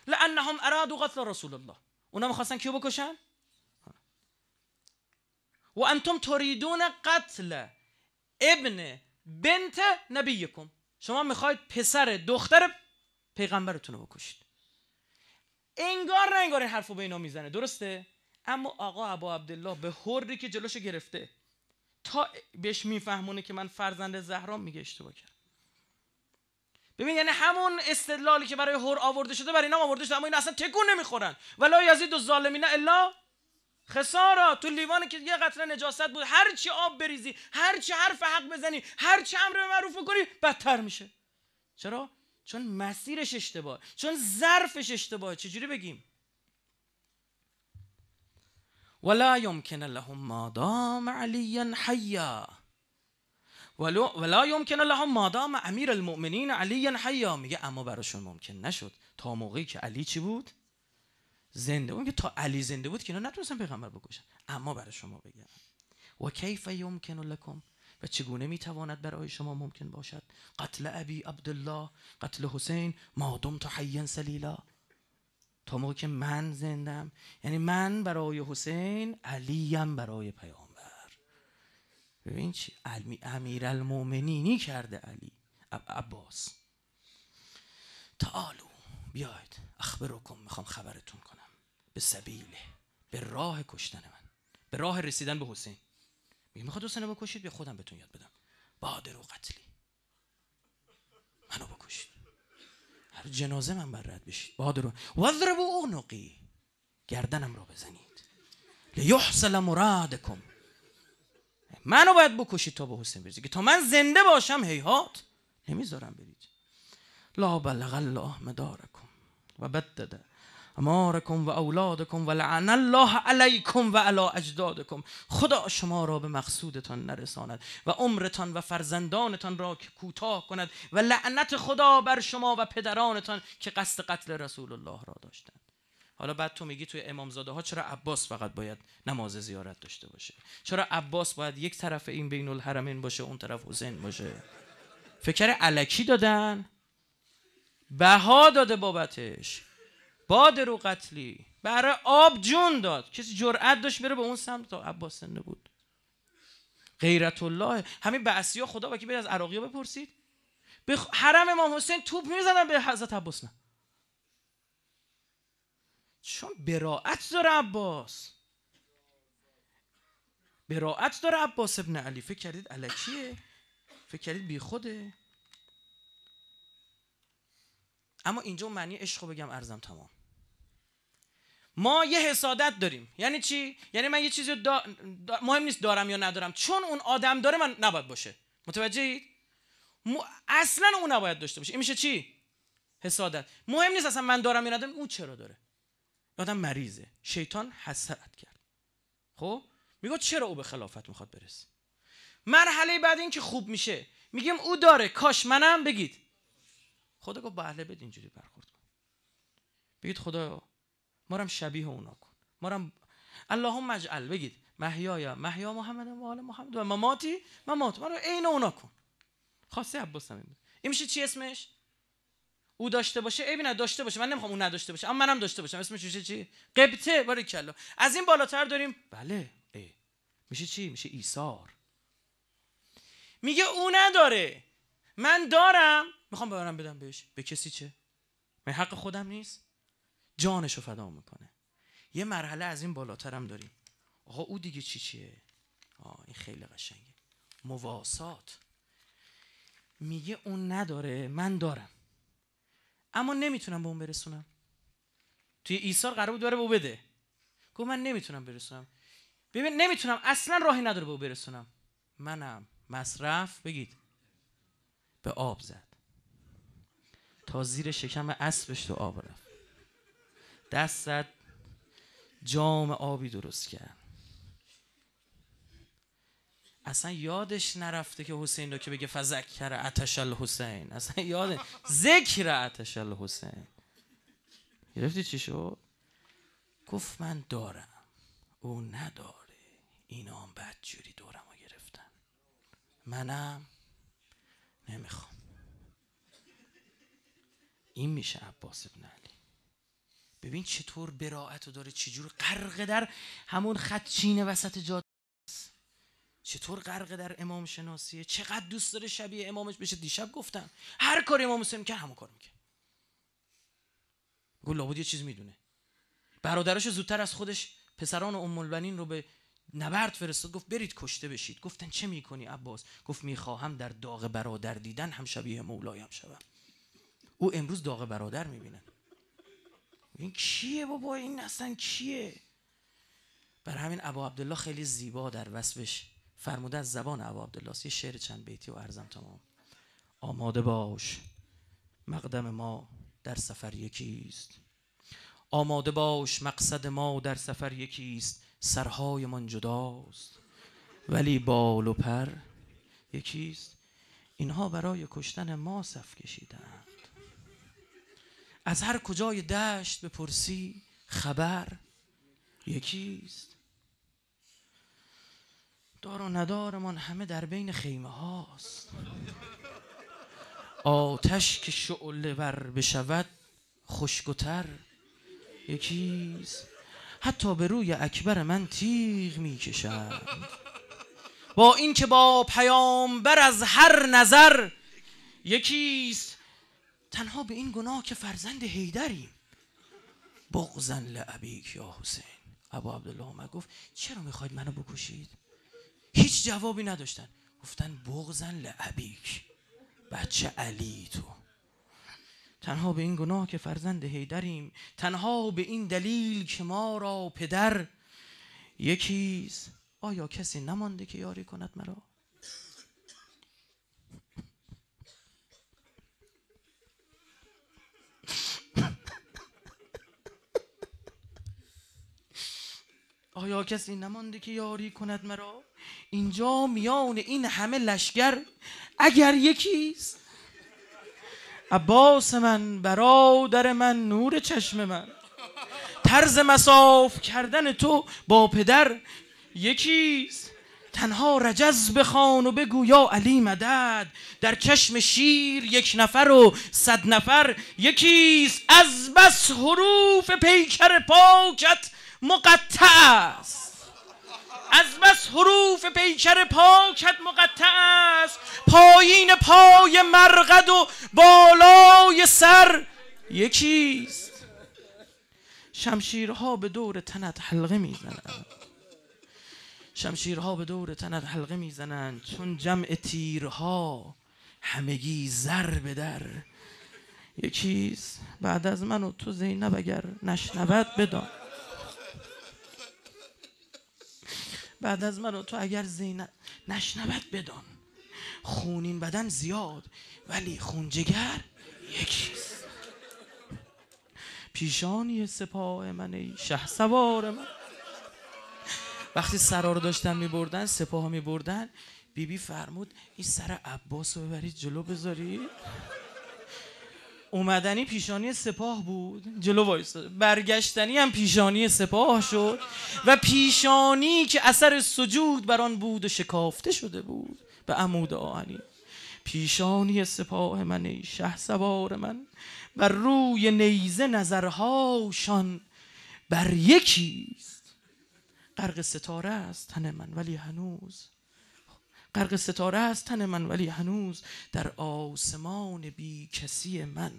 لانهم ارادوا قتل رسول الله اونا میخواستن کیو بکشن و انتم تریدون قتل ابن بنت نبیکم شما میخواید پسر دختر پیغمبرتون رو بکشید انگار نه انگار این حرف رو به اینا میزنه درسته اما آقا عبا عبدالله به هردی که جلوش گرفته تا بهش میفهمونه که من فرزند زهرام میگه اشتباه کرد ببین یعنی همون استدلالی که برای هر آورده شده برای اینا آورده شده اما این اصلا تکون نمیخورن ولا یزید و ظالمین الا خسارا تو لیوان که یه قطره نجاست بود هر چی آب بریزی هر چی حرف حق بزنی هر چی امر به معروف بکنی، بدتر میشه چرا چون مسیرش اشتباه چون ظرفش اشتباه چجوری بگیم ولا يمكن لهم ما دام عليا حيا ولا يمكن لهم ما دام امیر المؤمنین علیا حیا میگه اما براشون ممکن نشد تا موقعی که علی چی بود زنده اون که تا علی زنده بود که اینا نتونستن پیغمبر بکشن اما برای شما بگم و کیف یمکن لکم و چگونه میتواند برای شما ممکن باشد قتل ابی عبدالله قتل حسین ما تا حیا سلیلا تا موقع که من زندم یعنی من برای حسین علیم برای پیامبر ببین چی امیر المومنینی کرده علی عباس تعالو بیاید اخبرکم میخوام خبرتون کنم به سبیله به راه کشتن من به راه رسیدن به حسین میگه میخواد حسین بکشید به خودم بهتون یاد بدم بادر و قتلی منو بکشید هر جنازه من بر رد بشید بادر و وضرب اعنقی گردنم رو بزنید لیحصل مرادکم منو باید بکشید تا به حسین برسید که تا من زنده باشم هیهات نمیذارم برید لا بلغ الله مدارکم و بدده امارکم و اولادکم و لعن الله علیکم و علا اجدادکم خدا شما را به مقصودتان نرساند و عمرتان و فرزندانتان را که کوتاه کند و لعنت خدا بر شما و پدرانتان که قصد قتل رسول الله را داشتند حالا بعد تو میگی توی امامزاده ها چرا عباس فقط باید نماز زیارت داشته باشه چرا عباس باید یک طرف این بین الحرمین باشه اون طرف حسین باشه فکر علکی دادن بها داده بابتش باد رو قتلی برای آب جون داد کسی جرأت داشت بره به اون سمت تا عباس بود غیرت الله همین بعثی ها خدا به از عراقی بپرسید به بخ... حرم امام حسین توپ میزدن به حضرت عباس نه چون براعت داره عباس براعت داره عباس ابن علی فکر کردید علکیه فکر کردید بی خوده اما اینجا معنی عشق بگم ارزم تمام ما یه حسادت داریم یعنی چی یعنی من یه چیزی دا... مهم نیست دارم یا ندارم چون اون آدم داره من نباید باشه متوجه م... اصلا اون نباید داشته باشه این میشه چی حسادت مهم نیست اصلا من دارم یا ندارم اون چرا داره آدم مریضه شیطان حسرت کرد خب میگه چرا او به خلافت میخواد برسه مرحله بعد این که خوب میشه میگیم او داره کاش منم بگید خدا گفت بله اینجوری برخورد کن بگید خدا مارم شبیه اونا کن مارم... اللهم اجعل بگید یا محیا محمد و آل محمد و مماتی ممات ما عین اونا کن خاصه عباس همین این میشه چی اسمش او داشته باشه ای داشته باشه من نمیخوام اون نداشته باشه اما منم داشته باشم اسمش میشه چی قبطه باری کلا از این بالاتر داریم بله ای. میشه چی میشه ایثار میگه او نداره من دارم میخوام ببرم بدم بهش به کسی چه من حق خودم نیست جانشو فدا میکنه یه مرحله از این بالاترم داریم آقا او دیگه چی چیه آه این خیلی قشنگه مواسات میگه اون نداره من دارم اما نمیتونم به اون برسونم توی ایثار قرار بود بره به او بده گفت من نمیتونم برسونم ببین نمیتونم اصلا راهی نداره به او برسونم منم مصرف بگید به آب زد تا زیر شکم اسبش تو آب رفت دست زد جام آبی درست کرد اصلا یادش نرفته که حسین رو که بگه فذکر اتش حسین اصلا یاد ذکر اتش حسین گرفتی چی شد گفت من دارم او نداره اینا هم بدجوری دورم رو گرفتن منم نمیخوام این میشه عباس ابن ببین چطور براعت و داره چجور غرق در همون خطچین وسط جاده است چطور غرق در امام شناسیه چقدر دوست داره شبیه امامش بشه دیشب گفتم هر کار امام حسین میکنه همون کار میکنه گفت لابد یه چیز میدونه برادرش زودتر از خودش پسران ام البنین رو به نبرد فرستاد گفت برید کشته بشید گفتن چه میکنی عباس گفت میخواهم در داغ برادر دیدن هم شبیه مولایم شوم او امروز داغ برادر میبینه این کیه بابا این اصلا کیه بر همین ابو عبدالله خیلی زیبا در وصفش فرموده از زبان ابو عبدالله یه شعر چند بیتی و ارزم تمام آماده باش مقدم ما در سفر یکیست آماده باش مقصد ما در سفر یکیست سرهای من جداست ولی بال و پر یکیست اینها برای کشتن ما صف کشیدن از هر کجای دشت بپرسی خبر یکیست دار و ندارمان همه در بین خیمه هاست آتش که شعله بر بشود تر یکیست حتی به روی اکبر من تیغ می کشد با اینکه با پیامبر از هر نظر یکیست تنها به این گناه که فرزند هیدریم بغزن لعبیک یا حسین ابو عبدالله اومد گفت چرا میخواید منو بکشید هیچ جوابی نداشتن گفتن بغزن لعبیک بچه علی تو تنها به این گناه که فرزند هیدریم تنها به این دلیل که ما را پدر یکیز آیا کسی نمانده که یاری کند مرا آیا کسی نمانده که یاری کند مرا اینجا میان این همه لشگر اگر یکیست عباس من برادر من نور چشم من طرز مساف کردن تو با پدر یکیست تنها رجز بخوان و بگو یا علی مدد در چشم شیر یک نفر و صد نفر یکیست از بس حروف پیکر پاکت مقطع است از بس حروف پیکر پاکت مقطع است پایین پای مرقد و بالای سر یکیست شمشیرها به دور تنت حلقه میزنند شمشیرها به دور تنت حلقه میزنند چون جمع تیرها همگی زر به در یکیست بعد از من و تو زینب اگر نشنود بدان بعد از منو تو اگر زین نشنود بدان خونین بدن زیاد ولی خونجگر یکیست پیشانی سپاه من ای شه سوار من وقتی سرا رو داشتن می بردن سپاه می بردن بیبی بی فرمود این سر عباس رو ببرید جلو بذارید اومدنی پیشانی سپاه بود جلو وایستاده برگشتنی هم پیشانی سپاه شد و پیشانی که اثر سجود بر آن بود و شکافته شده بود به عمود آهنی پیشانی سپاه من ای شه سوار من و روی نیزه نظرهاشان بر یکیست غرق ستاره است تن من ولی هنوز قرق ستاره است تن من ولی هنوز در آسمان بی کسی من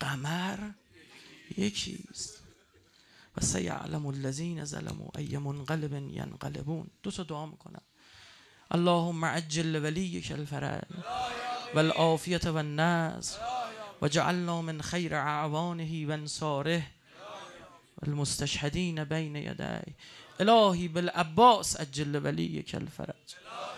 قمر یکیست و سیعلم الذین ظلموا ای منقلب ینقلبون دو تا دعا میکنم اللهم عجل ولیک الفرج والعافية والناس وجعلنا من خیر عوانه و انصاره والمستشهدین بین یده الهی بالعباس عجل ولیک الفرج